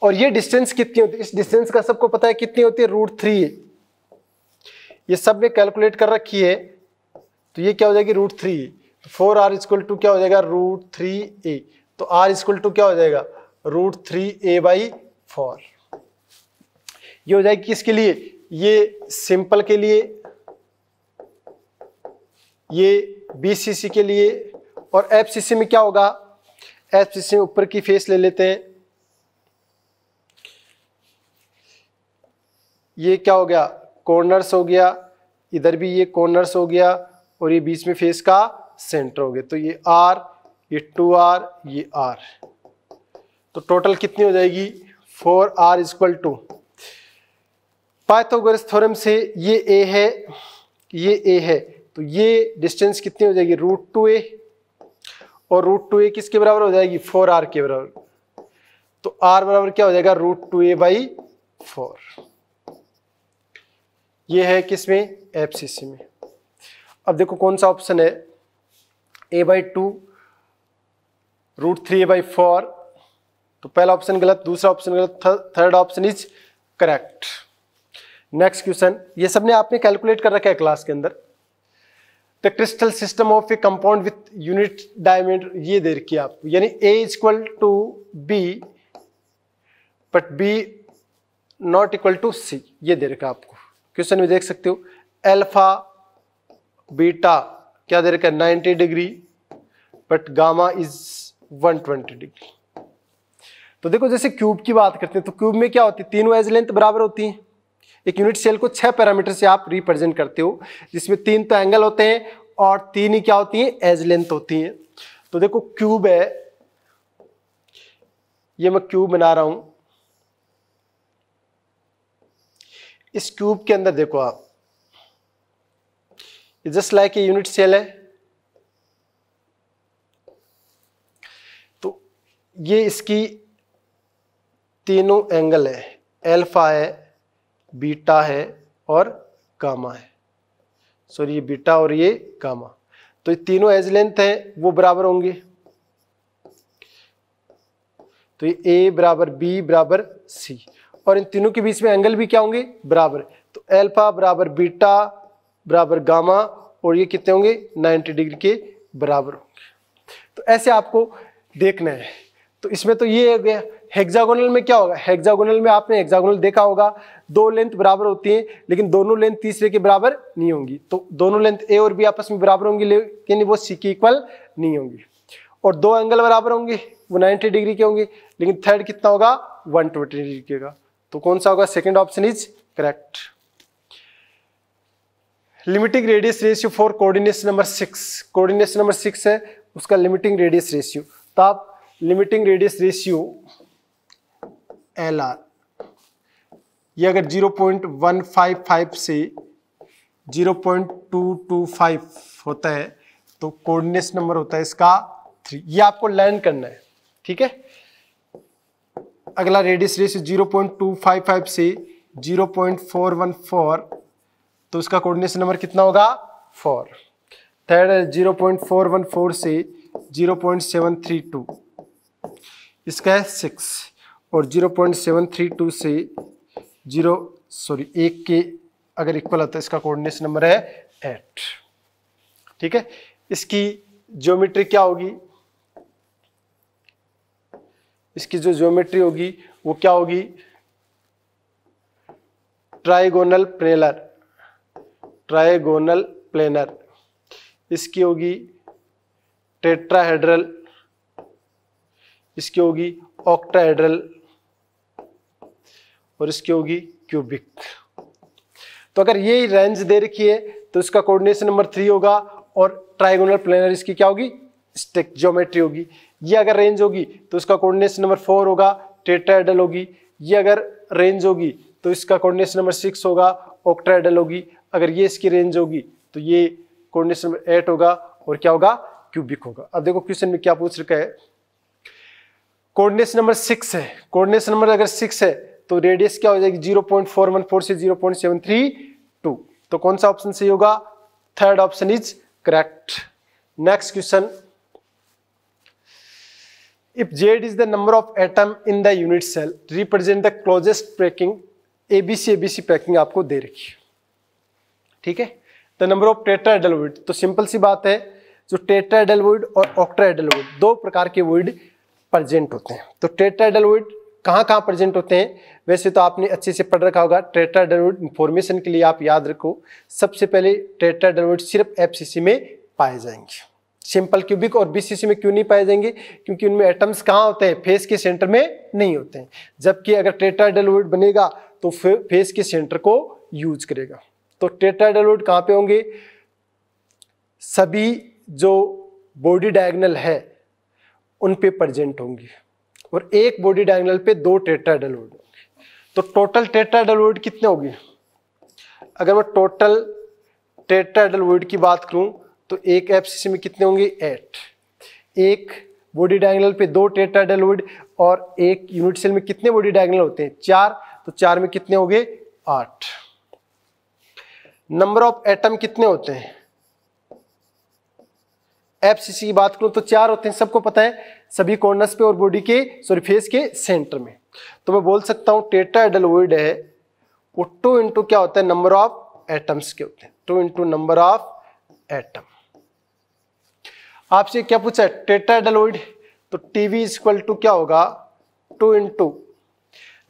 और ये डिस्टेंस कितनी होती है इस डिस्टेंस का सबको पता है कितनी होती है रूट थ्री ये सब ने कैलकुलेट कर रखी है तो ये क्या हो जाएगी root three four R equal to क्या हो जाएगा रूट थ्री ए तो आर स्क्वल टू क्या हो जाएगा root three A by four ये हो जाएगी किसके लिए ये सिंपल के लिए ये सी के लिए और सी में क्या होगा सी में ऊपर की फेस ले लेते हैं ये क्या हो गया कॉर्नर्स हो गया इधर भी ये कॉर्नर्स हो गया और ये बीच में फेस का सेंटर हो गया तो ये आर ये टू आर ये आर तो टोटल कितनी हो जाएगी four R is equal to Pythagoras theorem से ये ए है ये ए है तो ये डिस्टेंस कितनी हो जाएगी रूट टू ए और रूट टू ए किसके बराबर हो जाएगी फोर आर के बराबर तो आर बराबर क्या हो जाएगा root two A by four ये है किस में एफ सी सी में अब देखो कौन सा ऑप्शन है A by two root three A by four तो पहला ऑप्शन गलत दूसरा ऑप्शन गलत third option is correct next question ये सब ने आपने कैलकुलेट कर रखा है क्लास के अंदर the crystal system of a compound with unit diameter ये दे रखी है आपको यानी A is equal to B but B not equal to C ये दे रखा आपको क्वेश्चन में देख सकते हो एल्फा बीटा क्या दे रखा है ninety degree but gamma is 120 degree तो देखो जैसे क्यूब की बात करते हैं तो क्यूब में क्या होती है तीनों एज लेंथ बराबर होती है एक यूनिट सेल को छह पैरामीटर से आप रिप्रेजेंट करते हो जिसमें तीन तो एंगल होते हैं और तीन ही क्या होती है एज लेंथ होती है तो देखो क्यूब है ये मैं क्यूब बना रहा हूं इस क्यूब के अंदर देखो आप just like a unit cell है तो ये इसकी तीनों एंगल है एल्फा है बीटा है और कामा है सॉरी ये बीटा और ये कामा तो ये तीनों एज लेंथ है वो बराबर होंगे तो ये ए बराबर बी बराबर सी और इन तीनों के बीच में एंगल भी क्या होंगे बराबर तो एल्फा बराबर बीटा बराबर गामा और ये कितने होंगे 90 डिग्री के बराबर होंगे तो ऐसे आपको देखना है तो इसमें तो ये हो गया हेक्सागोनल में क्या होगा हेक्सागोनल में आपने हेक्सागोनल देखा होगा दो लेंथ बराबर होती है लेकिन दोनों लेंथ तीसरे के बराबर नहीं होंगी तो दोनों लेंथ ए और बी आपस में बराबर होंगी लेकिन वो सी की इक्वल नहीं होंगी और दो एंगल बराबर होंगे वो 90 डिग्री के होंगे लेकिन थर्ड कितना होगा 120 डिग्री के होगा तो कौन सा होगा second option is correct limiting radius ratio for coordination number six coordination number six है उसका लिमिटिंग रेडियस रेशियो तो आप limiting radius ratio L R ये अगर 0.155 से 0.225 होता है तो कोऑर्डिनेशन नंबर होता है इसका थ्री ये आपको लैंड करना है ठीक है अगला रेडियस रेस zero point two five five से zero point four one four तो उसका कोऑर्डिनेशन नंबर कितना होगा फोर थर्ड है zero point four one four से zero point seven three two इसका है सिक्स और zero point seven three two से जीरो सॉरी एक के अगर इक्वल आता है तो इसका कोऑर्डिनेशन नंबर है एट ठीक है इसकी ज्योमेट्री क्या होगी इसकी जो ज्योमेट्री होगी वो क्या होगी ट्राइगोनल प्लेनर ट्राइगोनल प्लेनर इसकी होगी टेट्राहेड्रल इसकी होगी ऑक्टाहेड्रल और इसकी होगी क्यूबिक तो अगर ये रेंज दे रखी है तो इसका कोऑर्डिनेशन नंबर थ्री होगा और ट्राइगोनल प्लेनर इसकी क्या होगी स्टिक ज्योमेट्री होगी ये अगर रेंज होगी तो इसका कोऑर्डिनेशन नंबर फोर होगा टेट्राइडल होगी ये अगर रेंज होगी तो इसका कोऑर्डिनेशन नंबर सिक्स होगा ऑक्ट्राइडल होगी अगर ये इसकी रेंज होगी तो ये कोऑर्डिनेशन नंबर एट होगा और क्या होगा क्यूबिक होगा अब देखो क्वेश्चन में क्या पूछ रखा है कोऑर्डिनेशन नंबर सिक्स है कोऑर्डिनेशन नंबर अगर सिक्स है तो रेडियस क्या हो जाएगी zero point four one four से zero point seven three two तो कौन सा ऑप्शन सही होगा third option is correct next question If Z is the number of atom in the unit cell, represent the closest packing ABC ABC packing आपको दे रखी है ठीक है द नंबर ऑफ टेट्राएडलवुड तो सिंपल सी बात है जो टेट्राएडलवुड और ऑक्ट्रा एडलवुड दो प्रकार के वुड प्रेजेंट होते हैं तो टेट्राएडलवुड कहाँ कहाँ प्रेजेंट होते हैं वैसे तो आपने अच्छे से पढ़ रखा होगा टेट्राडलवुड इन्फॉर्मेशन के लिए आप याद रखो सबसे पहले टेट्राडलवुड सिर्फ एफसीसी में पाए जाएंगे सिंपल क्यूबिक और बीसीसी में क्यों नहीं पाए जाएंगे क्योंकि उनमें एटम्स कहाँ होते हैं फेस के सेंटर में नहीं होते हैं जबकि अगर टेटा डेलोइड बनेगा तो फेस के सेंटर को यूज करेगा तो टेटा डेलोइड कहाँ पे होंगे सभी जो बॉडी डायगनल है उन पे प्रजेंट होंगे और एक बॉडी डायगनल पे दो टेट्राडलवोइड होंगे तो टोटल टेटा डेलोइड कितने होगी अगर मैं टोटल टेटा डेलोइड की बात करूँ तो एक एफ में कितने होंगे एट एक बॉडी डायगनल पे दो टेटा डेलोइड और एक यूनिट सेल में कितने बॉडी डायगनल होते हैं चार तो चार में कितने हो गए आठ नंबर ऑफ एटम कितने होते हैं सी की बात करूं तो चार होते हैं सबको पता है सभी कॉर्नर्स पे और बॉडी के सॉरी फेस के सेंटर में तो मैं बोल सकता हूं टेटा एडलवोइड है वो टू इंटू क्या होता है नंबर ऑफ एटम्स के होते हैं two into number of atom आपसे क्या पूछा है डलोइड तो टीवी वी इक्वल टू क्या होगा two in two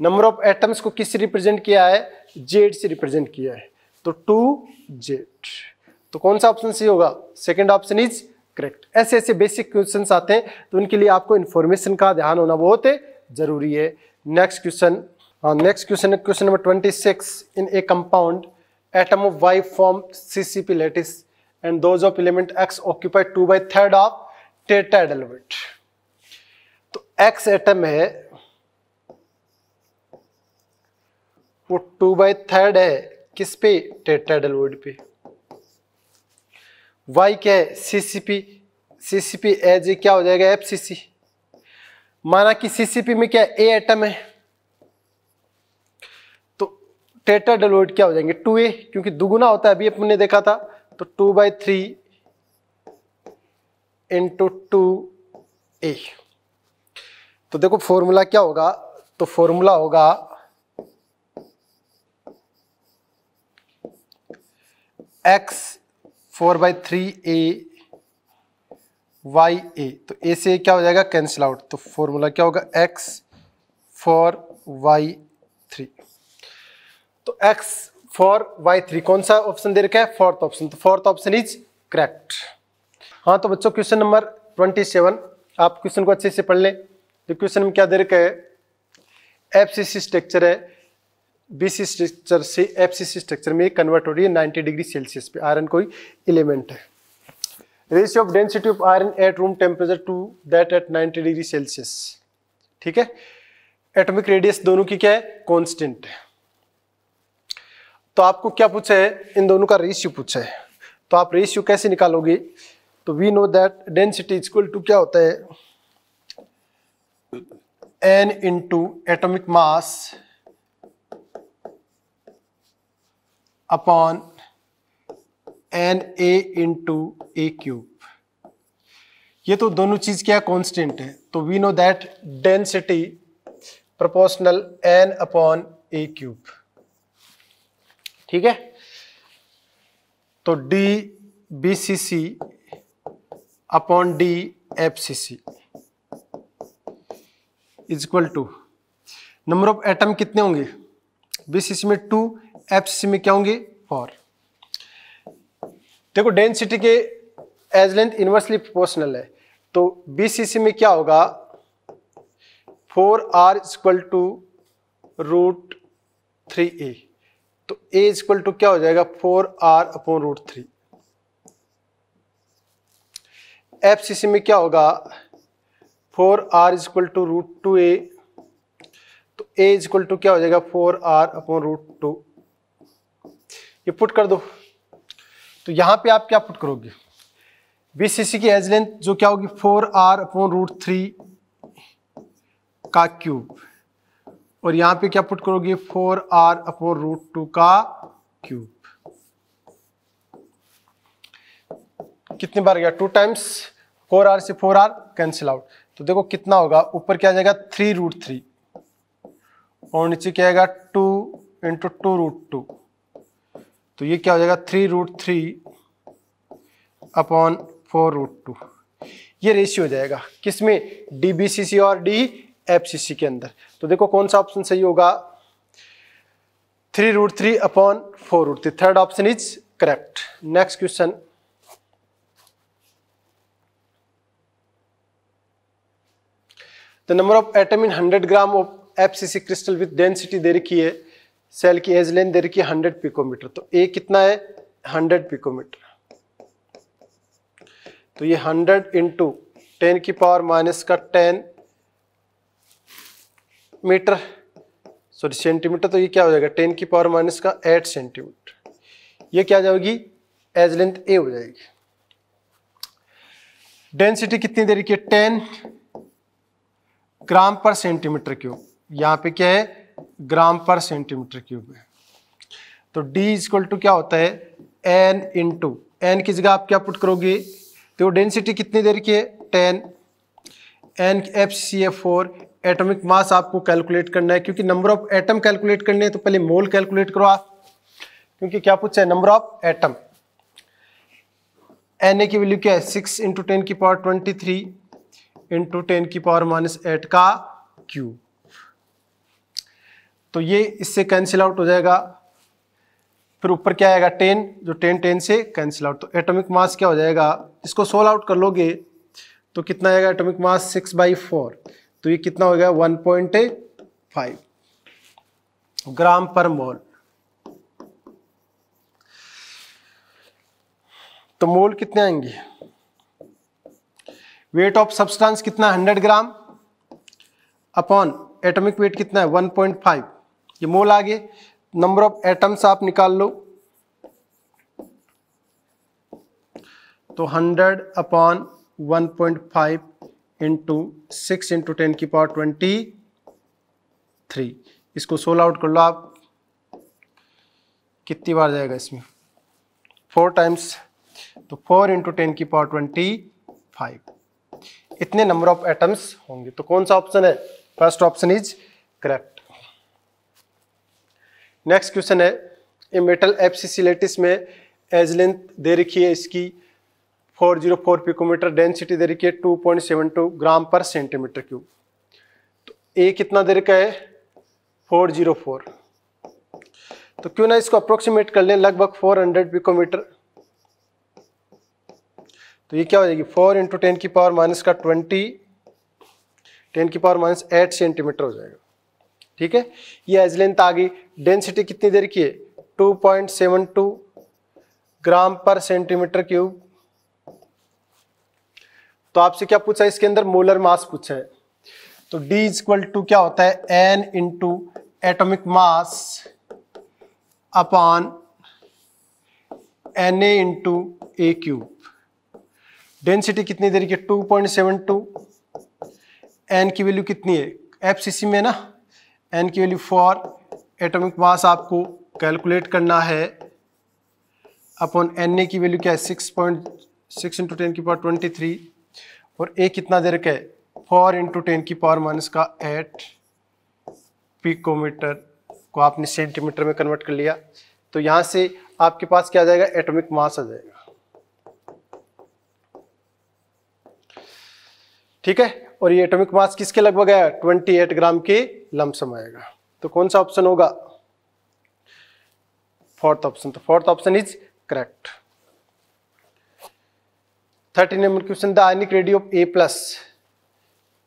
number of atoms को किससे रिप्रेजेंट किया है जेड से रिप्रेजेंट किया है तो टू जेड तो कौन सा ऑप्शन सी होगा सेकेंड ऑप्शन इज करेक्ट ऐसे ऐसे बेसिक क्वेश्चन आते हैं तो उनके लिए आपको इन्फॉर्मेशन का ध्यान होना बहुत जरूरी है next question next question question number twenty six in a compound atom of Y form C C P lattice and those of element x occupy 2 by third of टेटेड एलिमेंट तो एक्स एटम है वो two by third है किस पे टेटेड element पे Y क्या है सीसीपी पी एज क्या हो जाएगा एफ सी सी माना कि सीसीपी में क्या ए एटम है तो टेटेड एलिमेंट क्या हो जाएंगे टू ए क्योंकि दुगुना होता है अभी अपने देखा था तो two by three into two A तो देखो फॉर्मूला क्या होगा तो फॉर्मूला होगा X four by three A Y A तो ए से क्या हो जाएगा कैंसिल आउट तो फॉर्मूला क्या होगा एक्स फोर वाई थ्री तो एक्स फॉर वाई थ्री कौन सा ऑप्शन दे रखा है फोर्थ ऑप्शन तो फोर्थ ऑप्शन इज करेक्ट हाँ तो बच्चों क्वेश्चन नंबर ट्वेंटी सेवन आप क्वेश्चन को अच्छे से पढ़ लें तो क्वेश्चन में क्या दे रखा है एफ सी सी स्ट्रक्चर है बी सी स्ट्रक्चर से एफ सी सी स्ट्रक्चर में कन्वर्ट हो रही है नाइन्टी डिग्री सेल्सियस पे आयरन कोई एलिमेंट है ratio of density of iron at room temperature to that at 90 degree Celsius ठीक है एटॉमिक रेडियस दोनों की क्या है कांस्टेंट है तो आपको क्या पूछे है इन दोनों का रेशियो पूछा है तो आप रेशियो कैसे निकालोगे तो we know that density equal to क्या होता है N into atomic mass upon N A into A cube ये तो दोनों चीज क्या कांस्टेंट है तो we know that density proportional N upon A cube ठीक है तो D B C C upon D F C C is equal to number of atom कितने होंगे बी सी सी में टू एफ सी में क्या होंगे फोर देखो डेंसिटी के एज लेंथ इनवर्सली प्रोपोर्शनल है तो बी सी सी में क्या होगा four R is equal to root three A तो ए इक्वल टू क्या हो जाएगा four R upon root three F C C में क्या होगा four R equal to root two A तो ए इक्वल टू क्या हो जाएगा four R upon root two ये पुट कर दो तो यहां पे आप क्या पुट करोगे बी सी सी की एज लेंथ जो क्या होगी four R upon root three का क्यूब और यहां पे क्या पुट करोगे four R upon root two का क्यूब कितनी बार गया टू टाइम्स फोर आर से फोर आर कैंसिल आउट तो देखो कितना होगा ऊपर क्या जाएगा थ्री रूट थ्री और नीचे क्या आएगा two into two root two तो ये क्या हो जाएगा three root three upon four root two ये रेशियो हो जाएगा किसमें सी और डी एफसीसी के अंदर तो देखो कौन सा ऑप्शन सही होगा three root three upon four root three third option is correct next question the number of atom in 100 gram of FCC crystal with density दे रखी है सेल की एज लेंथ दे रखी है 100 पिकोमीटर तो ए कितना है 100 पिकोमीटर तो ये 100 इंटू टेन की पावर माइनस का टेन मीटर सॉरी सेंटीमीटर तो ये क्या हो जाएगा टेन की पावर माइनस का एट सेंटीमीटर ये क्या जाएगी एज लेंथ ए हो जाएगी डेंसिटी कितनी दे रखी है टेन ग्राम पर सेंटीमीटर क्यूब यहाँ पे क्या है ग्राम पर सेंटीमीटर क्यूब है तो d इक्वल टू क्या होता है एन इन टू एन की जगह आप क्या पुट करोगे तो डेंसिटी कितनी दे रखी है ten N F C F four atomic mass आपको कैलकुलेट करना है क्योंकि नंबर ऑफ एटम कैलकुलेट करने हैं तो पहले मोल कैलकुलेट करो आप क्योंकि क्या पूछा है नंबर ऑफ एटम एन की वैल्यू क्या है सिक्स इंटू टेन की power twenty three into ten की पावर माइनस एट का क्यू तो ये इससे कैंसिल आउट हो जाएगा फिर ऊपर क्या आएगा टेन जो टेन टेन से कैंसिल आउट तो एटॉमिक मास क्या हो जाएगा इसको सोल आउट कर लोगे तो कितना आएगा atomic mass six by four तो ये कितना हो गया वन पॉइंट फाइव ग्राम पर मोल तो मोल कितने आएंगे वेट ऑफ सब्सटेंस कितना है 100 ग्राम अपॉन एटॉमिक वेट कितना है 1.5 ये मोल आगे नंबर ऑफ एटम्स आप निकाल लो तो 100 upon 1.5 into six into ten की पावर ट्वेंटी थ्री इसको सोल आउट कर लो आप कितनी बार जाएगा इसमें फोर टाइम्स तो फोर इंटू टेन की पावर ट्वेंटी फाइव इतने नंबर ऑफ एटम्स होंगे तो कौन सा ऑप्शन है first option is correct next question है ए मेटल एप्सिसिलेटिस में एज लेंथ दे रखी है इसकी 404 पिकोमीटर डेंसिटी दे रखी है 2.72 ग्राम पर सेंटीमीटर क्यूब तो ए कितना दे रखा है 404 तो क्यों ना इसको अप्रोक्सीमेट कर लें लगभग 400 पिकोमीटर तो ये क्या हो जाएगी 4 इंटू टेन की पावर माइनस का 20 टेन की पावर माइनस एट सेंटीमीटर हो जाएगा ठीक है ये एज लेंथ आ गई डेंसिटी कितनी देर की है टू ग्राम पर सेंटीमीटर क्यूब तो आपसे क्या पूछा है इसके अंदर मोलर मास पूछा है तो d इक्वल टू क्या होता है N into atomic mass upon N A into A cube density कितनी दे रही है टू एन की वैल्यू कितनी है सी में ना एन की वैल्यू फॉर एटोमिक मास आपको कैलकुलेट करना है अपॉन एन ए की वैल्यू क्या है six point six into ten की पावर ट्वेंटी थ्री और ए कितना देर का है फोर इंटू टेन की पावर माइनस का एट पिकोमीटर को आपने सेंटीमीटर में कन्वर्ट कर लिया तो यहाँ से आपके पास क्या आ जाएगा एटॉमिक मास आ जाएगा ठीक है और ये एटॉमिक मास किसके लगभग ट्वेंटी 28 ग्राम के लमसम आएगा तो कौन सा ऑप्शन होगा फोर्थ ऑप्शन तो fourth option is correct thirty number question the ionic radio A plus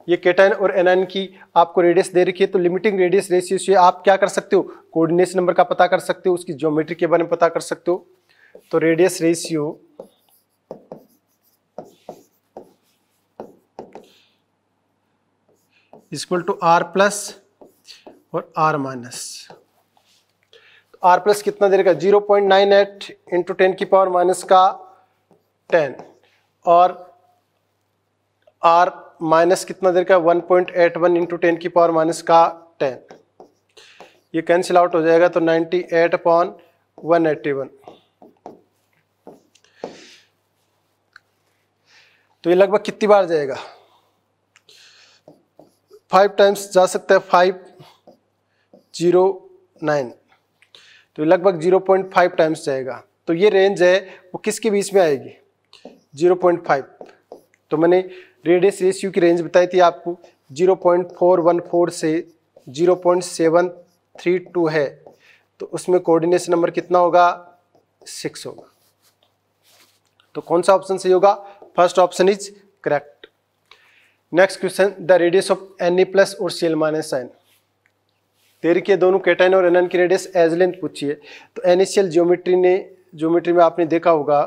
ये केटाइन और एनाइन की आपको रेडियस दे रखी है तो लिमिटिंग रेडियस रेशियो से आप क्या कर सकते हो कोऑर्डिनेशन नंबर का पता कर सकते हो उसकी ज्योमेट्री के बारे में पता कर सकते हो तो radius ratio equal to R plus और आर माइनस तो आर प्लस कितना देगा zero point nine eight into ten की पावर माइनस का टेन और आर माइनस कितना देर का 1.81 point eight one into ten की पावर माइनस का 10 ये कैंसिल आउट हो जाएगा तो 98 एट अपॉन वन तो ये लगभग कितनी बार जाएगा फाइव टाइम्स जा सकता है फाइव जीरो नाइन तो लगभग जीरो पॉइंट फाइव टाइम्स जाएगा तो ये रेंज है वो किसके बीच में आएगी 0.5 तो मैंने रेडियस रेशियो की रेंज बताई थी आपको 0.414 से 0.732 है तो उसमें कोऑर्डिनेशन नंबर कितना होगा सिक्स होगा तो कौन सा ऑप्शन सही होगा first option is correct next question the radius of N E plus और सी एल माइनस एन तेर के दोनों कैटाइन और एन की रेडियस एज लेंथ पूछिए तो एनिशियल ज्योमेट्री e ने ज्योमेट्री में आपने देखा होगा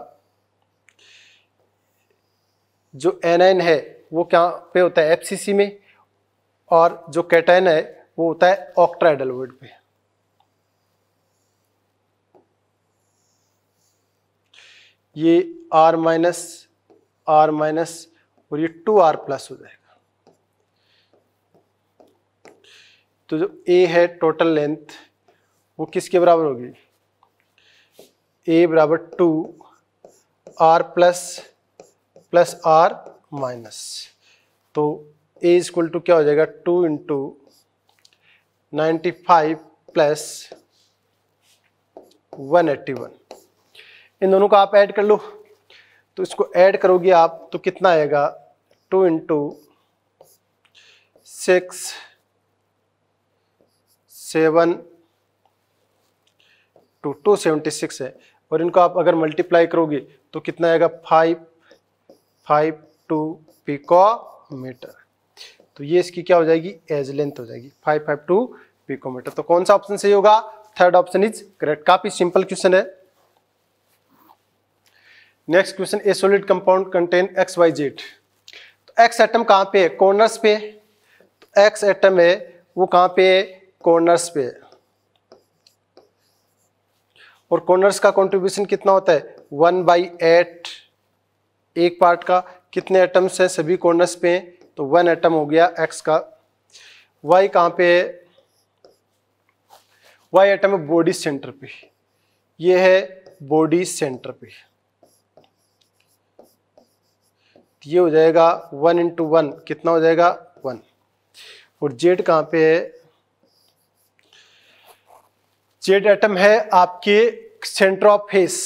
जो एनाइन है वो क्या पे होता है सी में और जो कैटाइन है वो होता है ऑक्ट्राइडलवेट पे ये आर माइनस आर माइनस और ये टू आर प्लस हो जाएगा तो जो ए है टोटल लेंथ वो किसके बराबर होगी ए बराबर two R plus plus R minus तो ए इक्वल टू क्या हो जाएगा two into ninety five plus one eighty one इन दोनों को आप ऐड कर लो तो इसको ऐड करोगे आप तो कितना आएगा two into six seven two two seventy six है और इनको आप अगर मल्टीप्लाई करोगे तो कितना आएगा फाइव फाइव टू मीटर तो ये इसकी क्या हो जाएगी एज लेंथ हो जाएगी फाइव फाइव टू मीटर तो कौन सा ऑप्शन सही होगा थर्ड ऑप्शन इज करेक्ट काफी सिंपल क्वेश्चन है next question a solid compound contain X Y Z तो एक्स एटम कहाँ पे है कॉर्नर्स पे तो एक्स एटम है वो कहाँ पे है कॉर्नर्स पे और कॉर्नर्स का कंट्रीब्यूशन कितना होता है वन बाई एट एक पार्ट का कितने एटम्स हैं सभी कॉर्नर्स पे हैं तो वन एटम हो गया एक्स का वाई कहाँ पे है वाई एटम है बॉडी सेंटर पे ये है बॉडी सेंटर पे ये हो जाएगा वन इंटू वन कितना हो जाएगा वन और जेड कहाँ पे है जेड एटम है आपके centre of face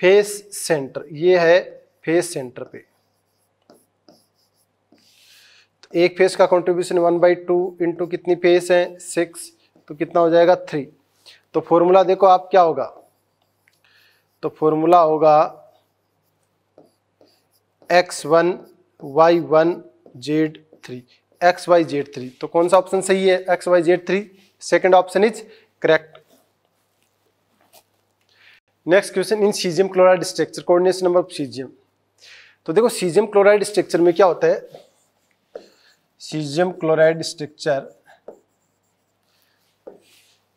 face centre ये है फेस सेंटर पे तो एक फेस का contribution one by two into कितनी फेस है सिक्स तो कितना हो जाएगा थ्री तो फॉर्मूला देखो आप क्या होगा तो फॉर्मूला होगा X one Y one Z three X Y Z three तो कौन सा ऑप्शन सही है X Y Z three second option is correct next question in caesium chloride structure coordination number of caesium तो देखो सीजियम क्लोराइड स्ट्रक्चर में क्या होता है सीजियम क्लोराइड स्ट्रक्चर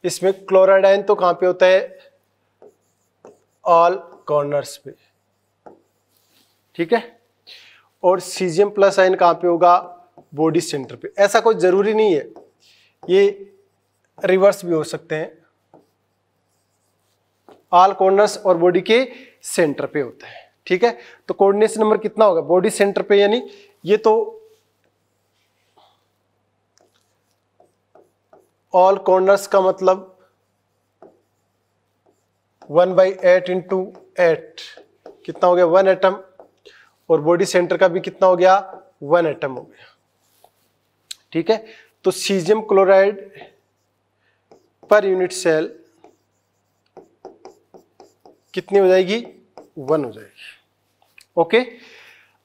इसमें क्लोराडाइन तो कहां पे होता है ऑल कॉर्नर्स पे ठीक है और सीजियम प्लस आयन कहां पे होगा बॉडी सेंटर पे ऐसा कोई ज़रूरी नहीं है ये रिवर्स भी हो सकते हैं ऑल कॉर्नर्स और बॉडी के सेंटर पे होते हैं ठीक है तो कोऑर्डिनेशन नंबर कितना होगा बॉडी सेंटर पे यानी ये तो ऑल कॉर्नर्स का मतलब one by eight into eight कितना हो गया वन एटम और बॉडी सेंटर का भी कितना हो गया वन एटम हो गया ठीक है तो caesium chloride per unit cell कितनी हो जाएगी वन हो जाएगी ओके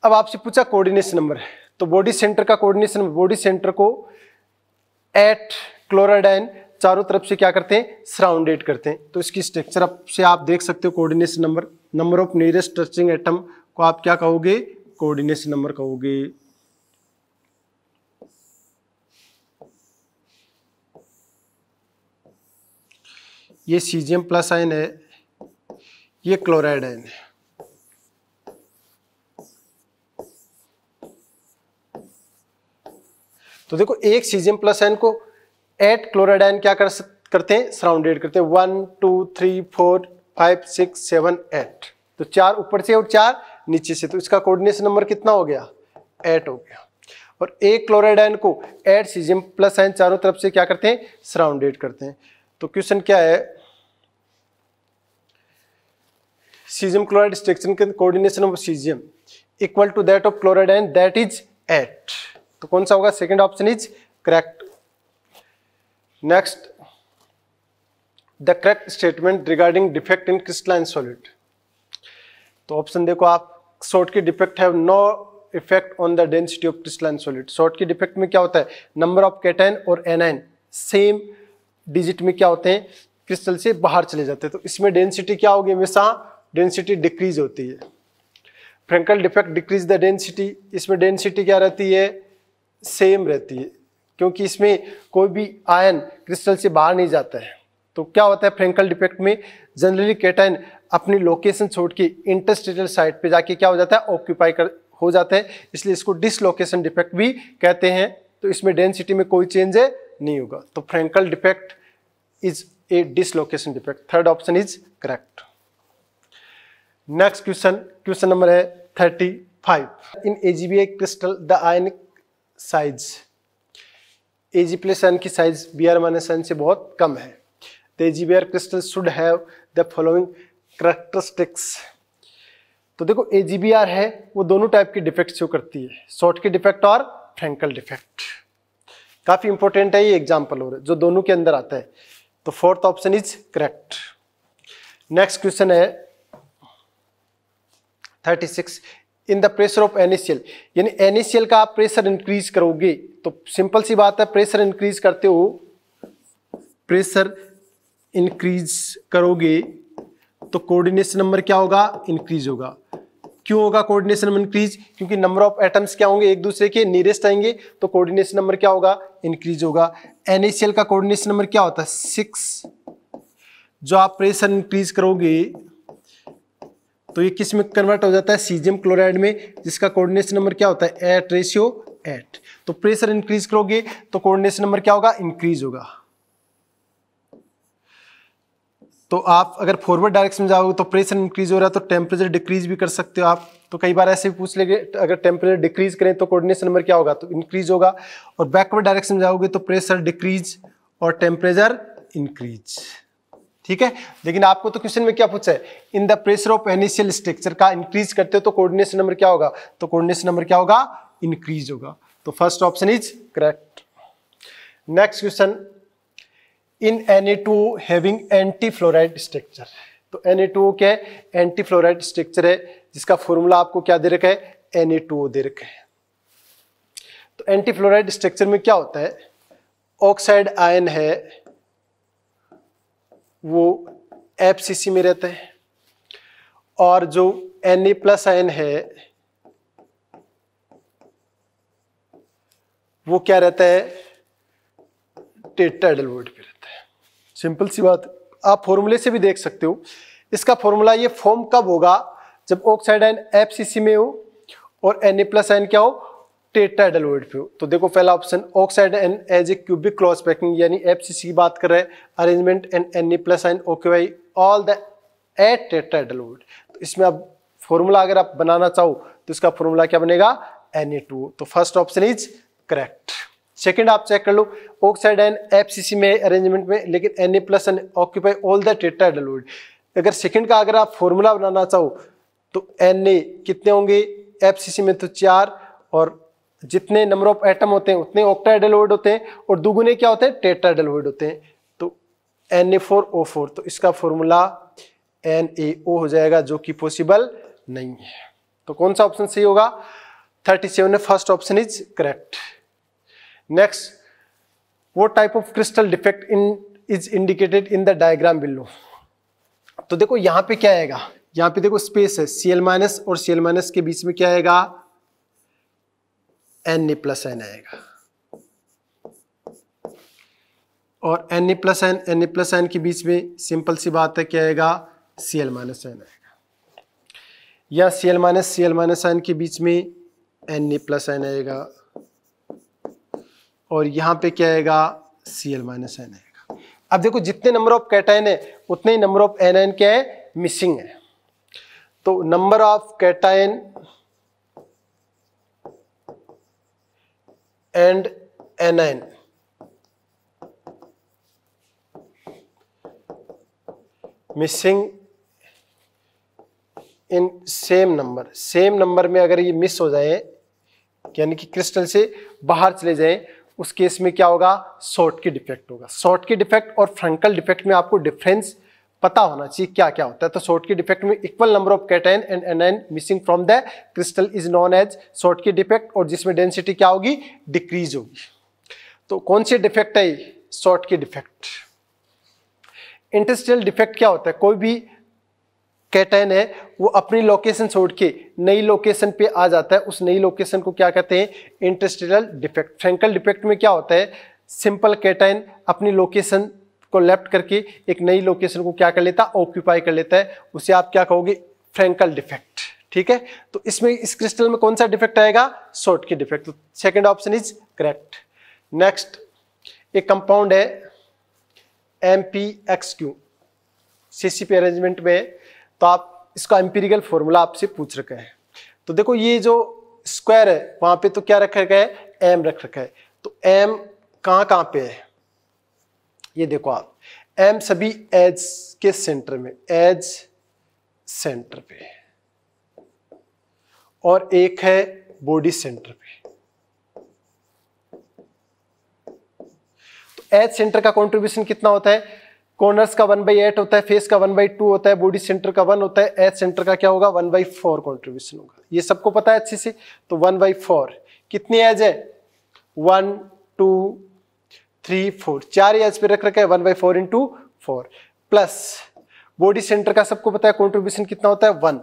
अब आपसे पूछा कोऑर्डिनेशन नंबर तो बॉडी सेंटर का कोऑर्डिनेशन बॉडी सेंटर को एट क्लोराडाइन चारों तरफ से क्या करते हैं सराउंडेड करते हैं तो इसकी स्ट्रक्चर अब से आप देख सकते हो coordination number number of nearest touching atom को आप क्या कहोगे कोऑर्डिनेशन नंबर कहोगे ये सीजियम प्लस आयन है ये क्लोराइड आयन है तो देखो एक सीजियम प्लस एन को एट क्लोराडाइन क्या कर करते हैं सराउंडेड करते हैं one two three four five six seven eight तो चार ऊपर से और चार नीचे से तो इसका कोऑर्डिनेशन नंबर कितना हो गया एट हो गया और एक क्लोराइडाइन को एट सीजियम प्लस एन चारों तरफ से क्या करते हैं सराउंडेड करते हैं तो क्वेश्चन क्या है सीजियम क्लोराइड स्ट्रक्चर के coordination of caesium equal to that of chloride that is eight तो कौन सा होगा second option is correct next the correct statement regarding defect in crystalline solid तो ऑप्शन देखो आप Schottky defect have no effect on the density of crystalline solid Schottky defect में क्या होता है नंबर ऑफ कैटाइन और anion same digit में क्या होते हैं क्रिस्टल से बाहर चले जाते हैं तो इसमें डेंसिटी क्या होगी हमेशा डेंसिटी डिक्रीज होती है Frenkel defect decrease the density इसमें डेंसिटी क्या रहती है सेम रहती है क्योंकि इसमें कोई भी आयन क्रिस्टल से बाहर नहीं जाता है तो क्या होता है फ्रेंकल डिफेक्ट में जनरली कैटाइन अपनी लोकेशन छोड़ के इंटरस्टेटल साइड पे जाके क्या हो जाता है ऑक्यूपाई कर हो जाता है इसलिए इसको डिसलोकेशन डिफेक्ट भी कहते हैं तो इसमें डेंसिटी में कोई चेंज नहीं होगा तो Frenkel defect is a dislocation defect third option is correct next question question number है thirty five in A G B R crystal the ion size A G plus ion की size B R minus N से बहुत कम है the A G B R crystal should have the following characteristics तो देखो ए G B are है वो दोनों टाइप की डिफेक्ट शो करती है शॉर्ट के डिफेक्ट और फ्रेंकल डिफेक्ट काफ़ी इंपॉर्टेंट है ये एग्जाम्पल और जो दोनों के अंदर आता है तो fourth option is correct next question है thirty six in the pressure of ion यानी एन का आप प्रेशर इंक्रीज करोगे तो सिंपल सी बात है प्रेशर इंक्रीज करते हो प्रेशर इंक्रीज करोगे तो कोऑर्डिनेशन नंबर क्या होगा इंक्रीज होगा क्यों होगा कोऑर्डिनेशन नंबर इंक्रीज क्योंकि नंबर ऑफ एटम्स क्या होंगे एक दूसरे के नियरेस्ट आएंगे तो कोऑर्डिनेशन नंबर क्या होगा इंक्रीज होगा एन का कोऑर्डिनेशन नंबर क्या होता है सिक्स जो आप प्रेशर इंक्रीज करोगे तो ये किस में कन्वर्ट हो जाता है सीजियम क्लोराइड में जिसका कोऑर्डिनेशन नंबर क्या होता है एट रेशियो एट तो प्रेशर इंक्रीज करोगे तो कोऑर्डिनेशन नंबर क्या होगा इंक्रीज होगा तो आप अगर फॉरवर्ड डायरेक्शन में जाओगे तो प्रेशर इंक्रीज हो रहा है तो टेम्परेचर डिक्रीज भी कर सकते हो आप तो कई बार ऐसे भी पूछ लेंगे अगर टेम्परेचर डिक्रीज करें तो कोऑर्डिनेशन नंबर क्या होगा तो इंक्रीज होगा और बैकवर्ड डायरेक्शन में जाओगे तो प्रेशर डिक्रीज और टेम्परेचर इंक्रीज ठीक है लेकिन आपको तो क्वेश्चन में क्या पूछा है in the pressure of initial structure का इंक्रीज करते हो तो कोऑर्डिनेशन नंबर क्या होगा तो कोऑर्डिनेशन नंबर क्या होगा इंक्रीज होगा तो first option is correct next question in N A two having anti fluoride structure तो एन ए टू क्या है एंटी फ्लोराइड स्ट्रक्चर है जिसका फॉर्मूला आपको क्या दे रखा है एन ए टू दे रखा है तो एंटी फ्लोराइड स्ट्रक्चर में क्या होता है ऑक्साइड आयन है वो एफ सी सी में रहते हैं और जो एन ए प्लस आयन है वो क्या रहता है टेट्राइडल वर्ड पे रहता है सिंपल सी बात आप फॉर्मूले से भी देख सकते हो इसका फॉर्मूला ये फॉर्म कब होगा जब oxide ion F C C में हो और एन ए प्लस आयन क्या हो टेट्राइडलोइड फ्यू तो देखो पहला option oxide and as a cubic close packing यानी एफ सी सी की बात कर रहे हैं arrangement N N plus ion why all the eight tetrahedral void तो इसमें अब फॉर्मूला अगर आप बनाना चाहो तो इसका फॉर्मूला क्या बनेगा एन तो first option is correct second आप चेक कर लो oxide and F C C में अरेंजमेंट में लेकिन N A plus ion occupy all the tetrahedral void अगर सेकेंड का अगर आप फॉर्मूला बनाना चाहो तो एन ए कितने होंगे एफ सी सी में तो चार और जितने नंबर ऑफ एटम होते हैं उतने ऑक्टाइडलोइड होते हैं और दुगुने क्या होते हैं टेट्राइडलोइड होते हैं तो N A four O four तो इसका फॉर्मूला एन ए ओ हो जाएगा जो कि पॉसिबल नहीं है तो कौन सा ऑप्शन सही होगा thirty seven first option is correct next वो type of crystal defect in is indicated in the diagram below तो देखो यहां पे क्या आएगा यहाँ पे देखो स्पेस है सीएल माइनस और सीएल माइनस के बीच में क्या आएगा एन ई प्लस एन आएगा और N E plus N N E plus N के बीच में सिंपल सी बात है क्या आएगा सी एल माइनस एन आएगा या C L minus C L minus ion के बीच में एन ई प्लस एन आएगा और यहां पे क्या आएगा सी एल माइनस एन आएगा अब देखो जितने नंबर ऑफ कैटाइन है उतने ही नंबर ऑफ एन एन क्या है मिसिंग है तो number of cation and anion missing in same number same number में अगर ये मिस हो जाए यानी कि क्रिस्टल से बाहर चले जाए उस केस में क्या होगा शॉर्ट की डिफेक्ट होगा शॉर्ट की डिफेक्ट और फ्रंकल डिफेक्ट में आपको डिफरेंस पता होना चाहिए क्या क्या होता है तो शॉर्ट की डिफेक्ट में equal number of cation and anion missing from the crystal is known as Schottky defect और जिसमें डेंसिटी क्या होगी डिक्रीज होगी तो कौन सी डिफेक्ट है Schottky defect interstitial defect क्या होता है कोई भी कैटाइन है वो अपनी लोकेशन छोड़ के नई लोकेशन पे आ जाता है उस नई लोकेशन को क्या कहते हैं इंटरस्टियल डिफेक्ट फ्रेंकल डिफेक्ट में क्या होता है सिंपल कैटाइन अपनी लोकेशन को लेफ्ट करके एक नई लोकेशन को क्या कर लेता है ऑक्यूपाई कर लेता है उसे आप क्या कहोगे फ्रेंकल डिफेक्ट ठीक है तो इसमें इस क्रिस्टल में कौन सा डिफेक्ट आएगा शॉर्ट की डिफेक्ट तो second option is correct next एक कंपाउंड है M P X Q C C P arrangement में तो आप इसका एम्पीरिकल फॉर्मूला आपसे पूछ रखे हैं तो देखो ये जो स्क्वायर है वहाँ पे तो क्या रख रखा है एम रख रखा है तो एम कहाँ कहाँ पे है ये देखो आप एम सभी एज के सेंटर में एज सेंटर पे और एक है बॉडी सेंटर पे तो एज सेंटर का कंट्रीब्यूशन कितना होता है कॉर्नर्स का वन बाई एट होता है फेस का वन बाई टू होता है बॉडी सेंटर का वन होता है एज सेंटर का क्या होगा वन बाई फोर कॉन्ट्रीब्यूशन होगा ये सबको पता है अच्छे से तो वन बाई फोर कितनी एज है वन टू थ्री फोर चार एच पे रख रखा है one by four into four plus body centre का सबको पता है कॉन्ट्रीब्यूशन कितना होता है वन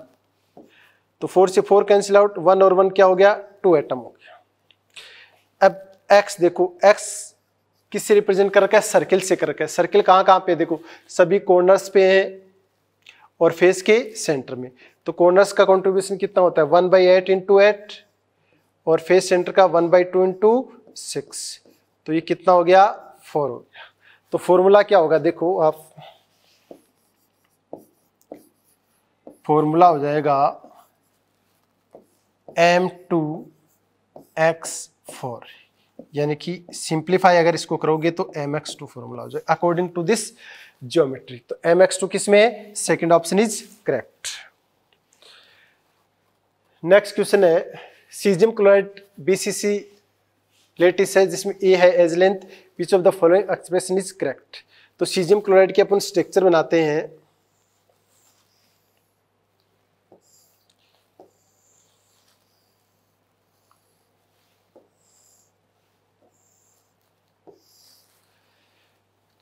तो फोर से फोर कैंसिल आउट वन और वन क्या हो गया टू एटम हो गया अब एक्स देखो एक्स किससे रिप्रेजेंट कर रखा है सर्किल से कर रखा है सर्किल कहाँ कहाँ पे देखो सभी कॉर्नर्स पे हैं और फेस के सेंटर में तो कॉर्नर्स का कॉन्ट्रीब्यूशन कितना होता है one by eight into eight और फेस सेंटर का one by two into six तो ये कितना हो गया फोर हो गया तो फॉर्मूला क्या होगा देखो आप फॉर्मूला हो जाएगा एम टू एक्स फोर यानी कि सिंप्लीफाई अगर इसको करोगे तो एम एक्स टू फॉर्मूला हो जाएगा अकॉर्डिंग टू दिस ज्योमेट्री तो एम एक्स टू किस में second option is correct next question है सीजियम क्लोराइड बीसीसी लेटेस्ट है जिसमें ए है edge length which of the following expression is correct तो सीजियम क्लोराइड के अपन स्ट्रक्चर बनाते हैं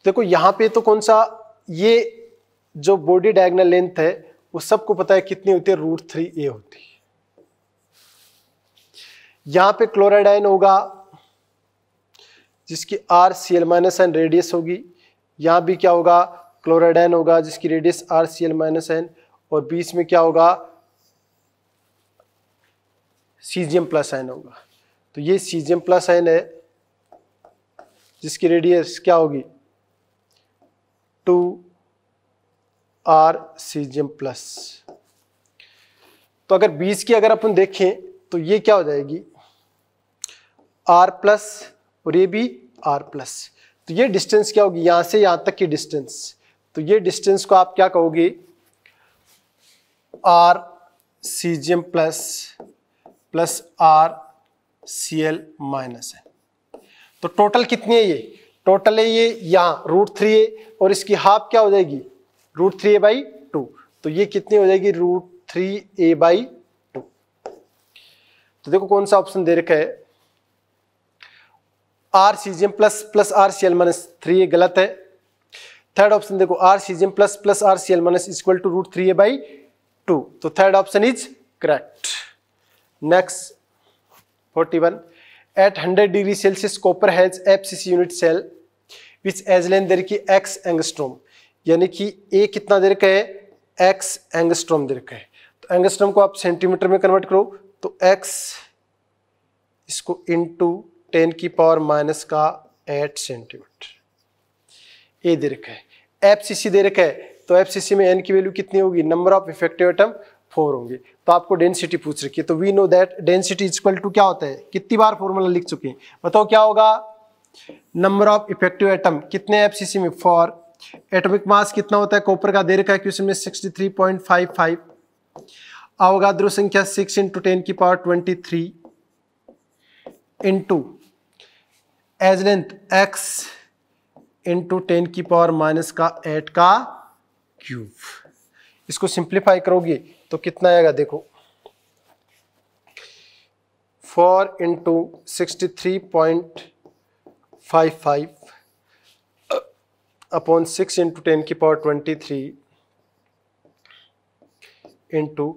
देखो यहाँ पे तो कौन सा ये जो बॉडी डायगनल लेंथ है वो सबको पता है कितनी होती है रूट थ्री ए होती है यहाँ पे क्लोराइड आयन होगा जिसकी R C L minus ion radius होगी यहाँ भी क्या होगा एन होगा जिसकी radius R C L minus N और बीच में क्या होगा सीजियम प्लस एन होगा तो ये सीजियम प्लस एन है जिसकी रेडियस क्या होगी टू आर सीजियम प्लस तो अगर बीस की अगर अपन देखें तो ये क्या हो जाएगी आर प्लस और ये भी आर प्लस तो ये डिस्टेंस क्या होगी यहाँ से यहाँ तक की डिस्टेंस तो ये डिस्टेंस को आप क्या कहोगे R C G M plus plus R C L minus है तो टोटल कितनी है ये टोटल है ये यहाँ रूट थ्री है और इसकी हाफ क्या हो जाएगी root three A by two तो ये कितनी हो जाएगी root three A by two तो देखो कौन सा ऑप्शन दे रखा है R C G M plus plus R C L minus three ये गलत है थर्ड ऑप्शन देखो R C G M plus plus R C L minus equal to root three A by two तो third option is correct next forty one eight hundred degree Celsius copper has F C C unit cell which edge length there की x angstrom यानी कि ए कितना देर का है x angstrom देर का है तो एंगस्ट्रोम को आप सेंटीमीटर में कन्वर्ट करो तो एक्स इसको इंटू टेन की पावर माइनस का एट सेंटीमीटर ये दे रखा है एफ सी सी दे रखा है तो एफ सी सी में एन की वैल्यू कितनी होगी number of effective atom four होंगे तो आपको डेंसिटी पूछ रखी है तो we know that density is equal to क्या होता है कितनी बार फॉर्मूला लिख चुके हैं बताओ क्या होगा नंबर ऑफ इफेक्टिव एटम कितने एफ सी सी में फॉर एटमिक मास कितना होता है कॉपर का दे रखा है क्वेश्चन में sixty three point five five Avogadro संख्या सिक्स इंटू टेन की power twenty three into edge length x into ten की पावर माइनस का एट का क्यूब इसको सिंप्लीफाई करोगे तो कितना आएगा देखो four into sixty three point five five upon six into ten की power twenty three into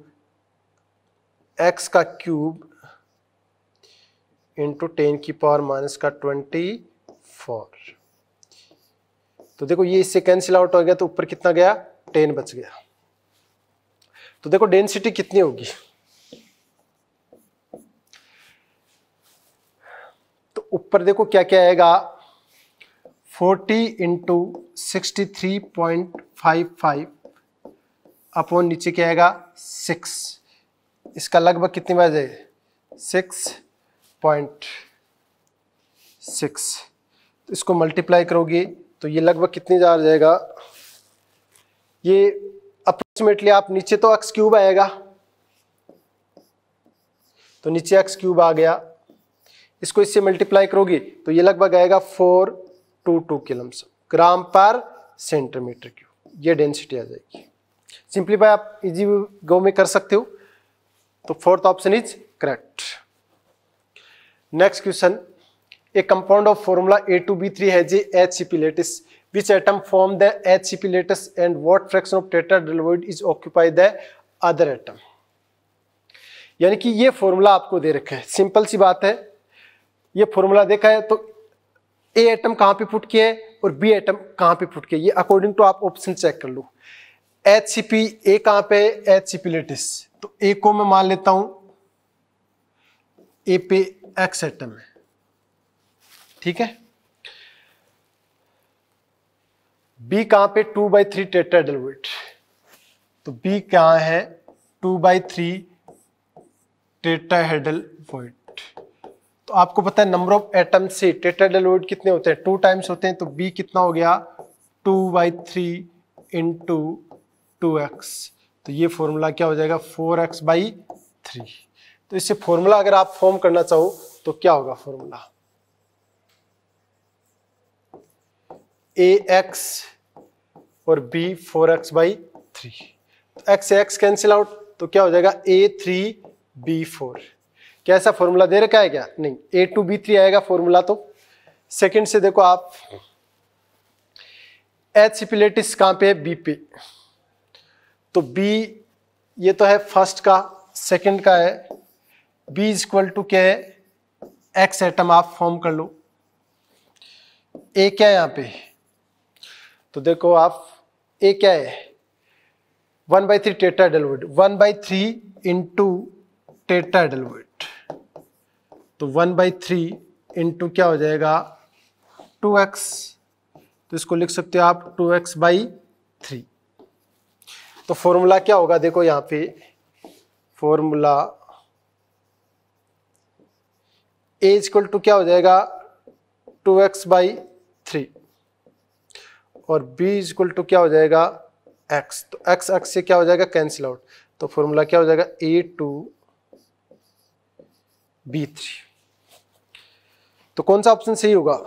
x का क्यूब इंटू टेन की पावर माइनस का ट्वेंटी फोर तो देखो ये इससे कैंसिल आउट हो गया तो ऊपर कितना गया टेन बच गया तो देखो डेंसिटी कितनी होगी तो ऊपर देखो क्या क्या आएगा forty into sixty three point five five upon नीचे क्या आएगा सिक्स इसका लगभग कितनी बार जाए पॉइंट सिक्स तो इसको मल्टीप्लाई करोगे तो ये लगभग कितनी जा जाएगा ये अप्रोक्सीमेटली आप नीचे तो एक्स क्यूब आएगा तो नीचे एक्स क्यूब आ गया इसको इससे मल्टीप्लाई करोगे तो ये लगभग आएगा फोर टू टू किलोम्स ग्राम पर सेंटीमीटर क्यूब ये डेंसिटी आ जाएगी सिंपलीफाई आप इजी गो में कर सकते हो तो fourth option is correct next question H C P lattice which atom form the H C P the and what fraction of tetra tetrahydroloid is occupy the other atom यानी कि ये formula आपको दे रखा है सिंपल सी बात है ये formula देखा है तो ए एटम कहाँ पे फुट किया है और बी एटम कहाँ पे फुट किया ये अकॉर्डिंग टू आप ऑप्शन चेक कर लो एच सी पी ए कहाँ पे है एच सी पी लेटिस तो ए को मैं मान लेता हूँ ए पे एक्स एटम है ठीक है बी कहां पे टू बाई थ्री टेट्राडलवेट तो बी कहाँ है two by three tetrahedral void तो आपको पता है नंबर ऑफ एटम से टेट्राहेडल वोइट कितने होते हैं टू टाइम्स होते हैं तो बी कितना हो गया two by three into two x तो ये फॉर्मूला क्या हो जाएगा फोर एक्स बाई थ्री तो इससे फॉर्मूला अगर आप फॉर्म करना चाहो तो क्या होगा फॉर्मूला ए एक्स और B four x by three तो एक्स एक्स कैंसिल आउट तो क्या हो जाएगा ए थ्री बी फोर क्या ऐसा फॉर्मूला दे रखा है क्या नहीं ए टू बी थ्री आएगा फॉर्मूला तो सेकंड से देखो आप एच पिलेटिस कहां पे है बी पे तो बी ये तो है फर्स्ट का सेकंड का है बी इज इक्वल टू क्या है एक्स एटम आप फॉर्म कर लो ए क्या है यहाँ पे तो देखो आप ए क्या है वन बाई थ्री टेटा डेलवेट one by three into theta डेलवेट तो वन बाई थ्री इंटू क्या हो जाएगा टू एक्स तो इसको लिख सकते हो आप टू एक्स बाई थ्री तो फॉर्मूला क्या होगा देखो यहाँ पे फॉर्मूला ए इजक्वल टू क्या हो जाएगा टू एक्स बाई थ्री और बी इक्वल टू क्या हो जाएगा एक्स तो एक्स एक्स से क्या हो जाएगा कैंसिल आउट तो फॉर्मूला क्या हो जाएगा ए टू बी थ्री तो कौन सा ऑप्शन सही होगा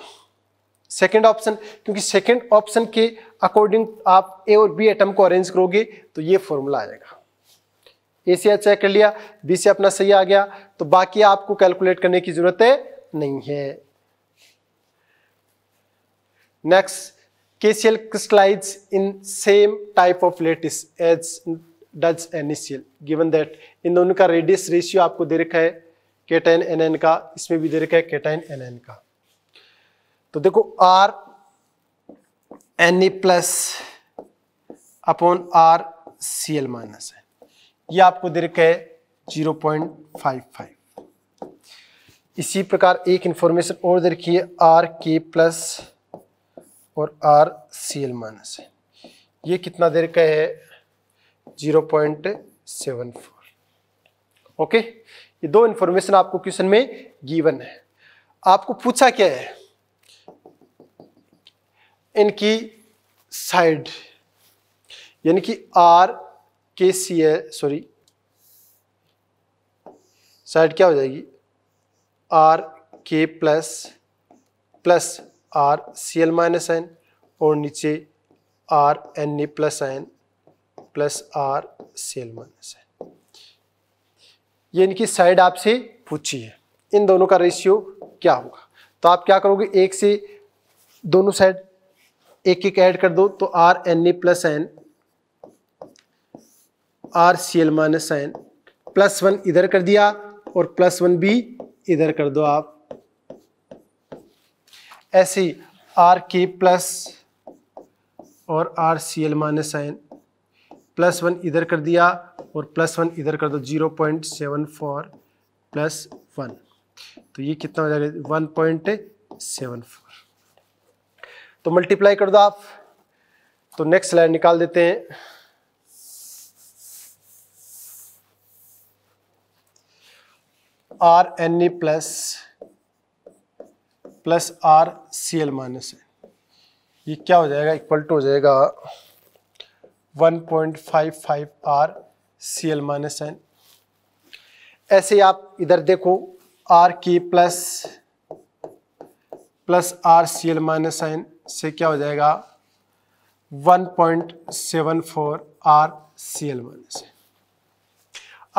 सेकेंड ऑप्शन क्योंकि सेकेंड ऑप्शन के अकॉर्डिंग आप ए और बी एटम को अरेंज करोगे तो ये फॉर्मूला आ जाएगा ए सी चेक कर लिया बी सी अपना सही आ गया तो बाकी आपको कैलकुलेट करने की जरूरत नहीं है next K C KCl crystallizes in same type of lattice as does NaCl given that in दोनों का रेडियस रेशियो आपको दे रखा है केटाइन एन का इसमें भी दे रखा है केटाइन एन का तो देखो R N Na plus upon R C L minus है ये आपको दे रखा है जीरो पॉइंट फाइव फाइव इसी प्रकार एक इंफॉर्मेशन और दे रखी है आर के प्लस और आर सी एल माइनस ये कितना दे रखा है zero point seven four okay ये दो इंफॉर्मेशन आपको क्वेश्चन में गिवन है आपको पूछा क्या है इनकी साइड यानी कि आर के सी है सॉरी साइड क्या हो जाएगी R K plus plus R C L minus N और नीचे R N A plus N plus R C L minus N ये इनकी साइड आपसे पूछी है इन दोनों का रेशियो क्या होगा तो आप क्या करोगे एक से दोनों साइड एक एक ऐड कर दो तो R N A plus N R C L minus sign plus one इधर कर दिया और प्लस वन भी इधर कर दो आप ऐसे आर के प्लस और R C L minus sign plus one इधर कर दिया और प्लस वन इधर कर दो zero point seven four plus one तो ये कितना हो जाएगा वन पॉइंट सेवन फोर तो मल्टीप्लाई कर दो आप तो नेक्स्ट लाइन निकाल देते हैं R N A plus plus R C L minus है ये क्या हो जाएगा इक्वल टू हो जाएगा 1.55 R C L minus N ऐसे आप इधर देखो R K plus plus R C L minus N से क्या हो जाएगा 1.74 R C L minus N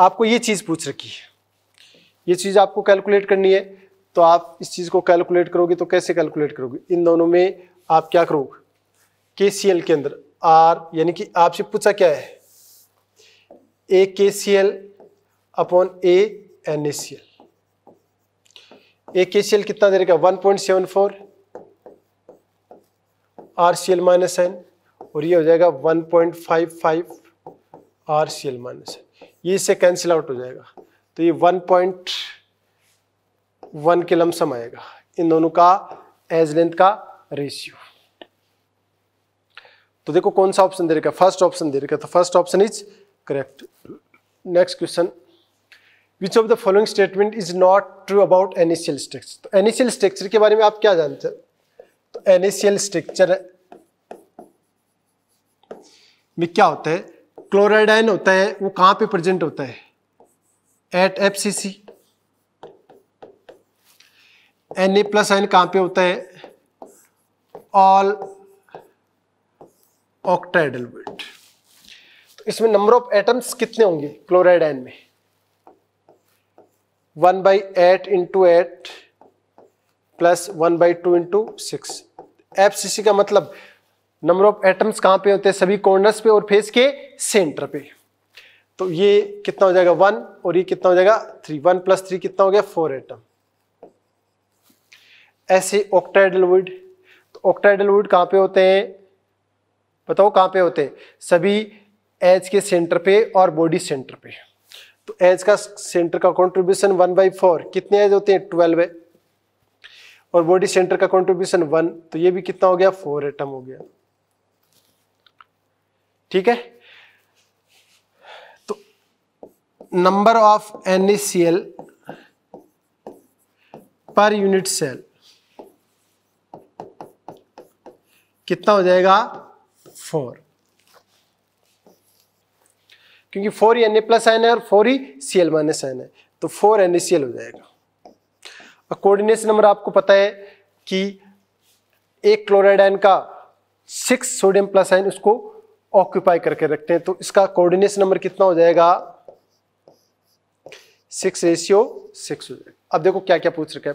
आपको ये चीज़ पूछ रखी है ये चीज़ आपको कैलकुलेट करनी है तो आप इस चीज़ को कैलकुलेट करोगे तो कैसे कैलकुलेट करोगे इन दोनों में आप क्या करोगे के सी एल के अंदर आर यानी कि आपसे पूछा क्या है A K C L upon A N A C L A K C L कितना दे रखा one point seven four R C L minus N और ये हो जाएगा one point five five R C L minus N ये इससे cancel out हो जाएगा तो ये वन पॉइंट वन के लमसम आएगा इन दोनों का एज लेंथ का रेशियो तो देखो कौन सा ऑप्शन दे रखा है फर्स्ट ऑप्शन दे रखा है तो first option is correct next question which of the following statement is not true about initial structure तो एनिशियल स्ट्रक्चर के बारे में आप क्या जानते हैं तो एनिशियल स्ट्रक्चर में क्या होता है क्लोराइडाइन होता है वो कहाँ पे प्रेजेंट होता है at F C C N A plus N कहाँ पे होता है ऑल ऑक्टाइड वेट तो इसमें नंबर ऑफ एटम्स कितने होंगे क्लोराइड एन में one by eight into eight plus one by two into six F C C का मतलब नंबर ऑफ एटम्स कहाँ पे होते हैं सभी कॉर्नर्स पे और फेस के सेंटर पे तो ये कितना हो जाएगा वन और ये कितना हो जाएगा थ्री वन प्लस थ्री कितना हो गया फोर एटम ऐसे ऑक्टाइडल वुड तो ऑक्टाइडल वुड कहाँ पे होते हैं बताओ कहाँ पे होते हैं सभी एज के सेंटर पे और बॉडी सेंटर पे तो एज का सेंटर का कंट्रीब्यूशन वन बाई फोर कितने एज होते हैं ट्वेल्व है और बॉडी सेंटर का कंट्रीब्यूशन वन तो ये भी कितना हो गया फोर एटम हो गया ठीक है number सी एल पर यूनिट सेल कितना हो जाएगा फोर क्योंकि फोर ही एन ए प्लस एन है और फोर ही सी एल माइनस एन है तो four N A C L हो जाएगा और कोऑर्डिनेशन नंबर आपको पता है कि एक क्लोराइड आयन का सिक्स सोडियम प्लस आयन उसको ऑक्यूपाई करके रखते हैं तो इसका कोऑर्डिनेशन नंबर कितना हो जाएगा सिक्स रेशियो सिक्स अब देखो क्या क्या पूछ रखे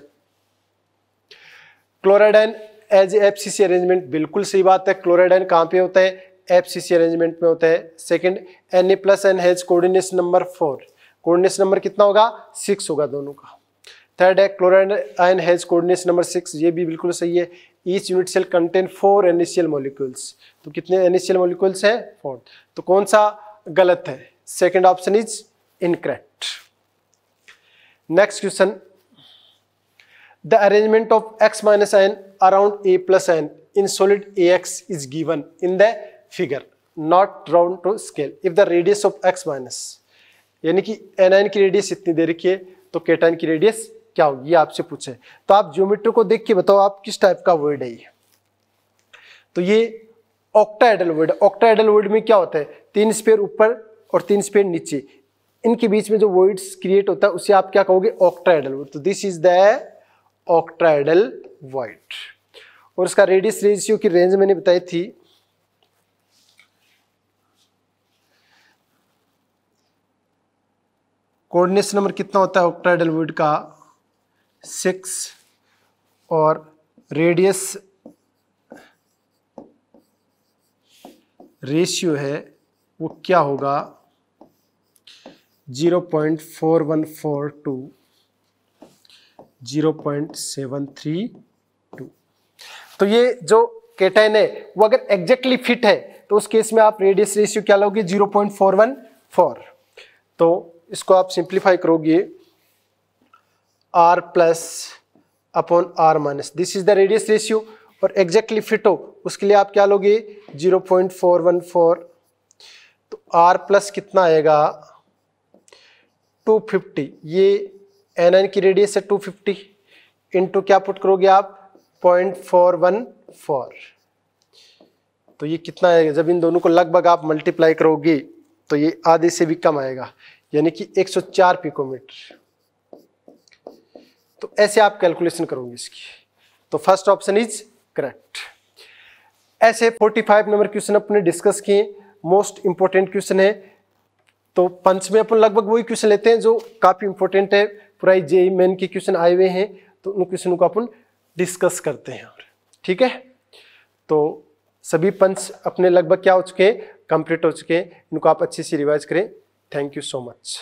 chloride ion chloride ion as F C C arrangement बिल्कुल सही बात है क्लोराडाइन कहाँ पे होता है एफ सी सी अरेंजमेंट में होता है second N A plus N has coordination number four coordination number कितना होगा सिक्स होगा दोनों का थर्ड है chloride ion has coordination number six ये भी बिल्कुल सही है each unit cell contain four N molecules तो कितने एन मोलिकुल्स हैं फोर तो कौन सा गलत है second option is incorrect next question the arrangement of X minus N around A plus N in solid A X is given in the figure not round to scale if the radius of X minus यानी कि N N की radius इतनी देर की है तो ketone की radius क्या होगी ये आपसे पूछे तो आप ज्योमेट्री को देख के बताओ आप किस टाइप का वर्ड है ये तो ये ऑक्टाइडल वर्ड ऑक्टाइडल वर्ड में क्या होता है तीन स्पेयर ऊपर और तीन स्पेयर नीचे इनके बीच में जो वॉइड्स क्रिएट होता है उसे आप क्या कहोगे ऑक्ट्राइडल वर्ड तो this is the octahedral void और उसका रेडियस रेशियो की रेंज मैंने बताई थी कोर्डिनेशन नंबर कितना होता है ऑक्ट्राइडल वर्ड का सिक्स और रेडियस रेशियो है वो क्या होगा zero point four one four two zero point seven three two तो ये जो केटाइन है वो अगर एग्जैक्टली फिट है तो उस केस में आप रेडियस रेशियो क्या लोगे zero point four one four तो इसको आप सिंप्लीफाई करोगे R plus upon R minus this is the radius ratio और एग्जैक्टली फिट हो उसके लिए आप क्या लोगे zero point four one four तो आर प्लस कितना आएगा 250 ये एन एन की रेडियस है 250 फिफ्टी इंटू क्या पुट करोगे आप पॉइंट फोर वन फोर तो ये कितना आएगा जब इन दोनों को लगभग आप मल्टीप्लाई करोगे तो ये आधे से भी कम आएगा यानी कि 104 पिकोमीटर तो ऐसे आप कैलकुलेशन करोगे इसकी तो फर्स्ट ऑप्शन इज करेक्ट ऐसे 45 नंबर क्वेश्चन अपने डिस्कस किए मोस्ट इंपॉर्टेंट क्वेश्चन है तो पंच में अपन लगभग वही क्वेश्चन लेते हैं जो काफ़ी इंपॉर्टेंट है पूरा जे मेन के क्वेश्चन आए हुए हैं तो उन क्वेश्चनों को अपन डिस्कस करते हैं ठीक है तो सभी पंच अपने लगभग क्या हो चुके हैं कंप्लीट हो चुके हैं इनको आप अच्छे से रिवाइज करें थैंक यू सो मच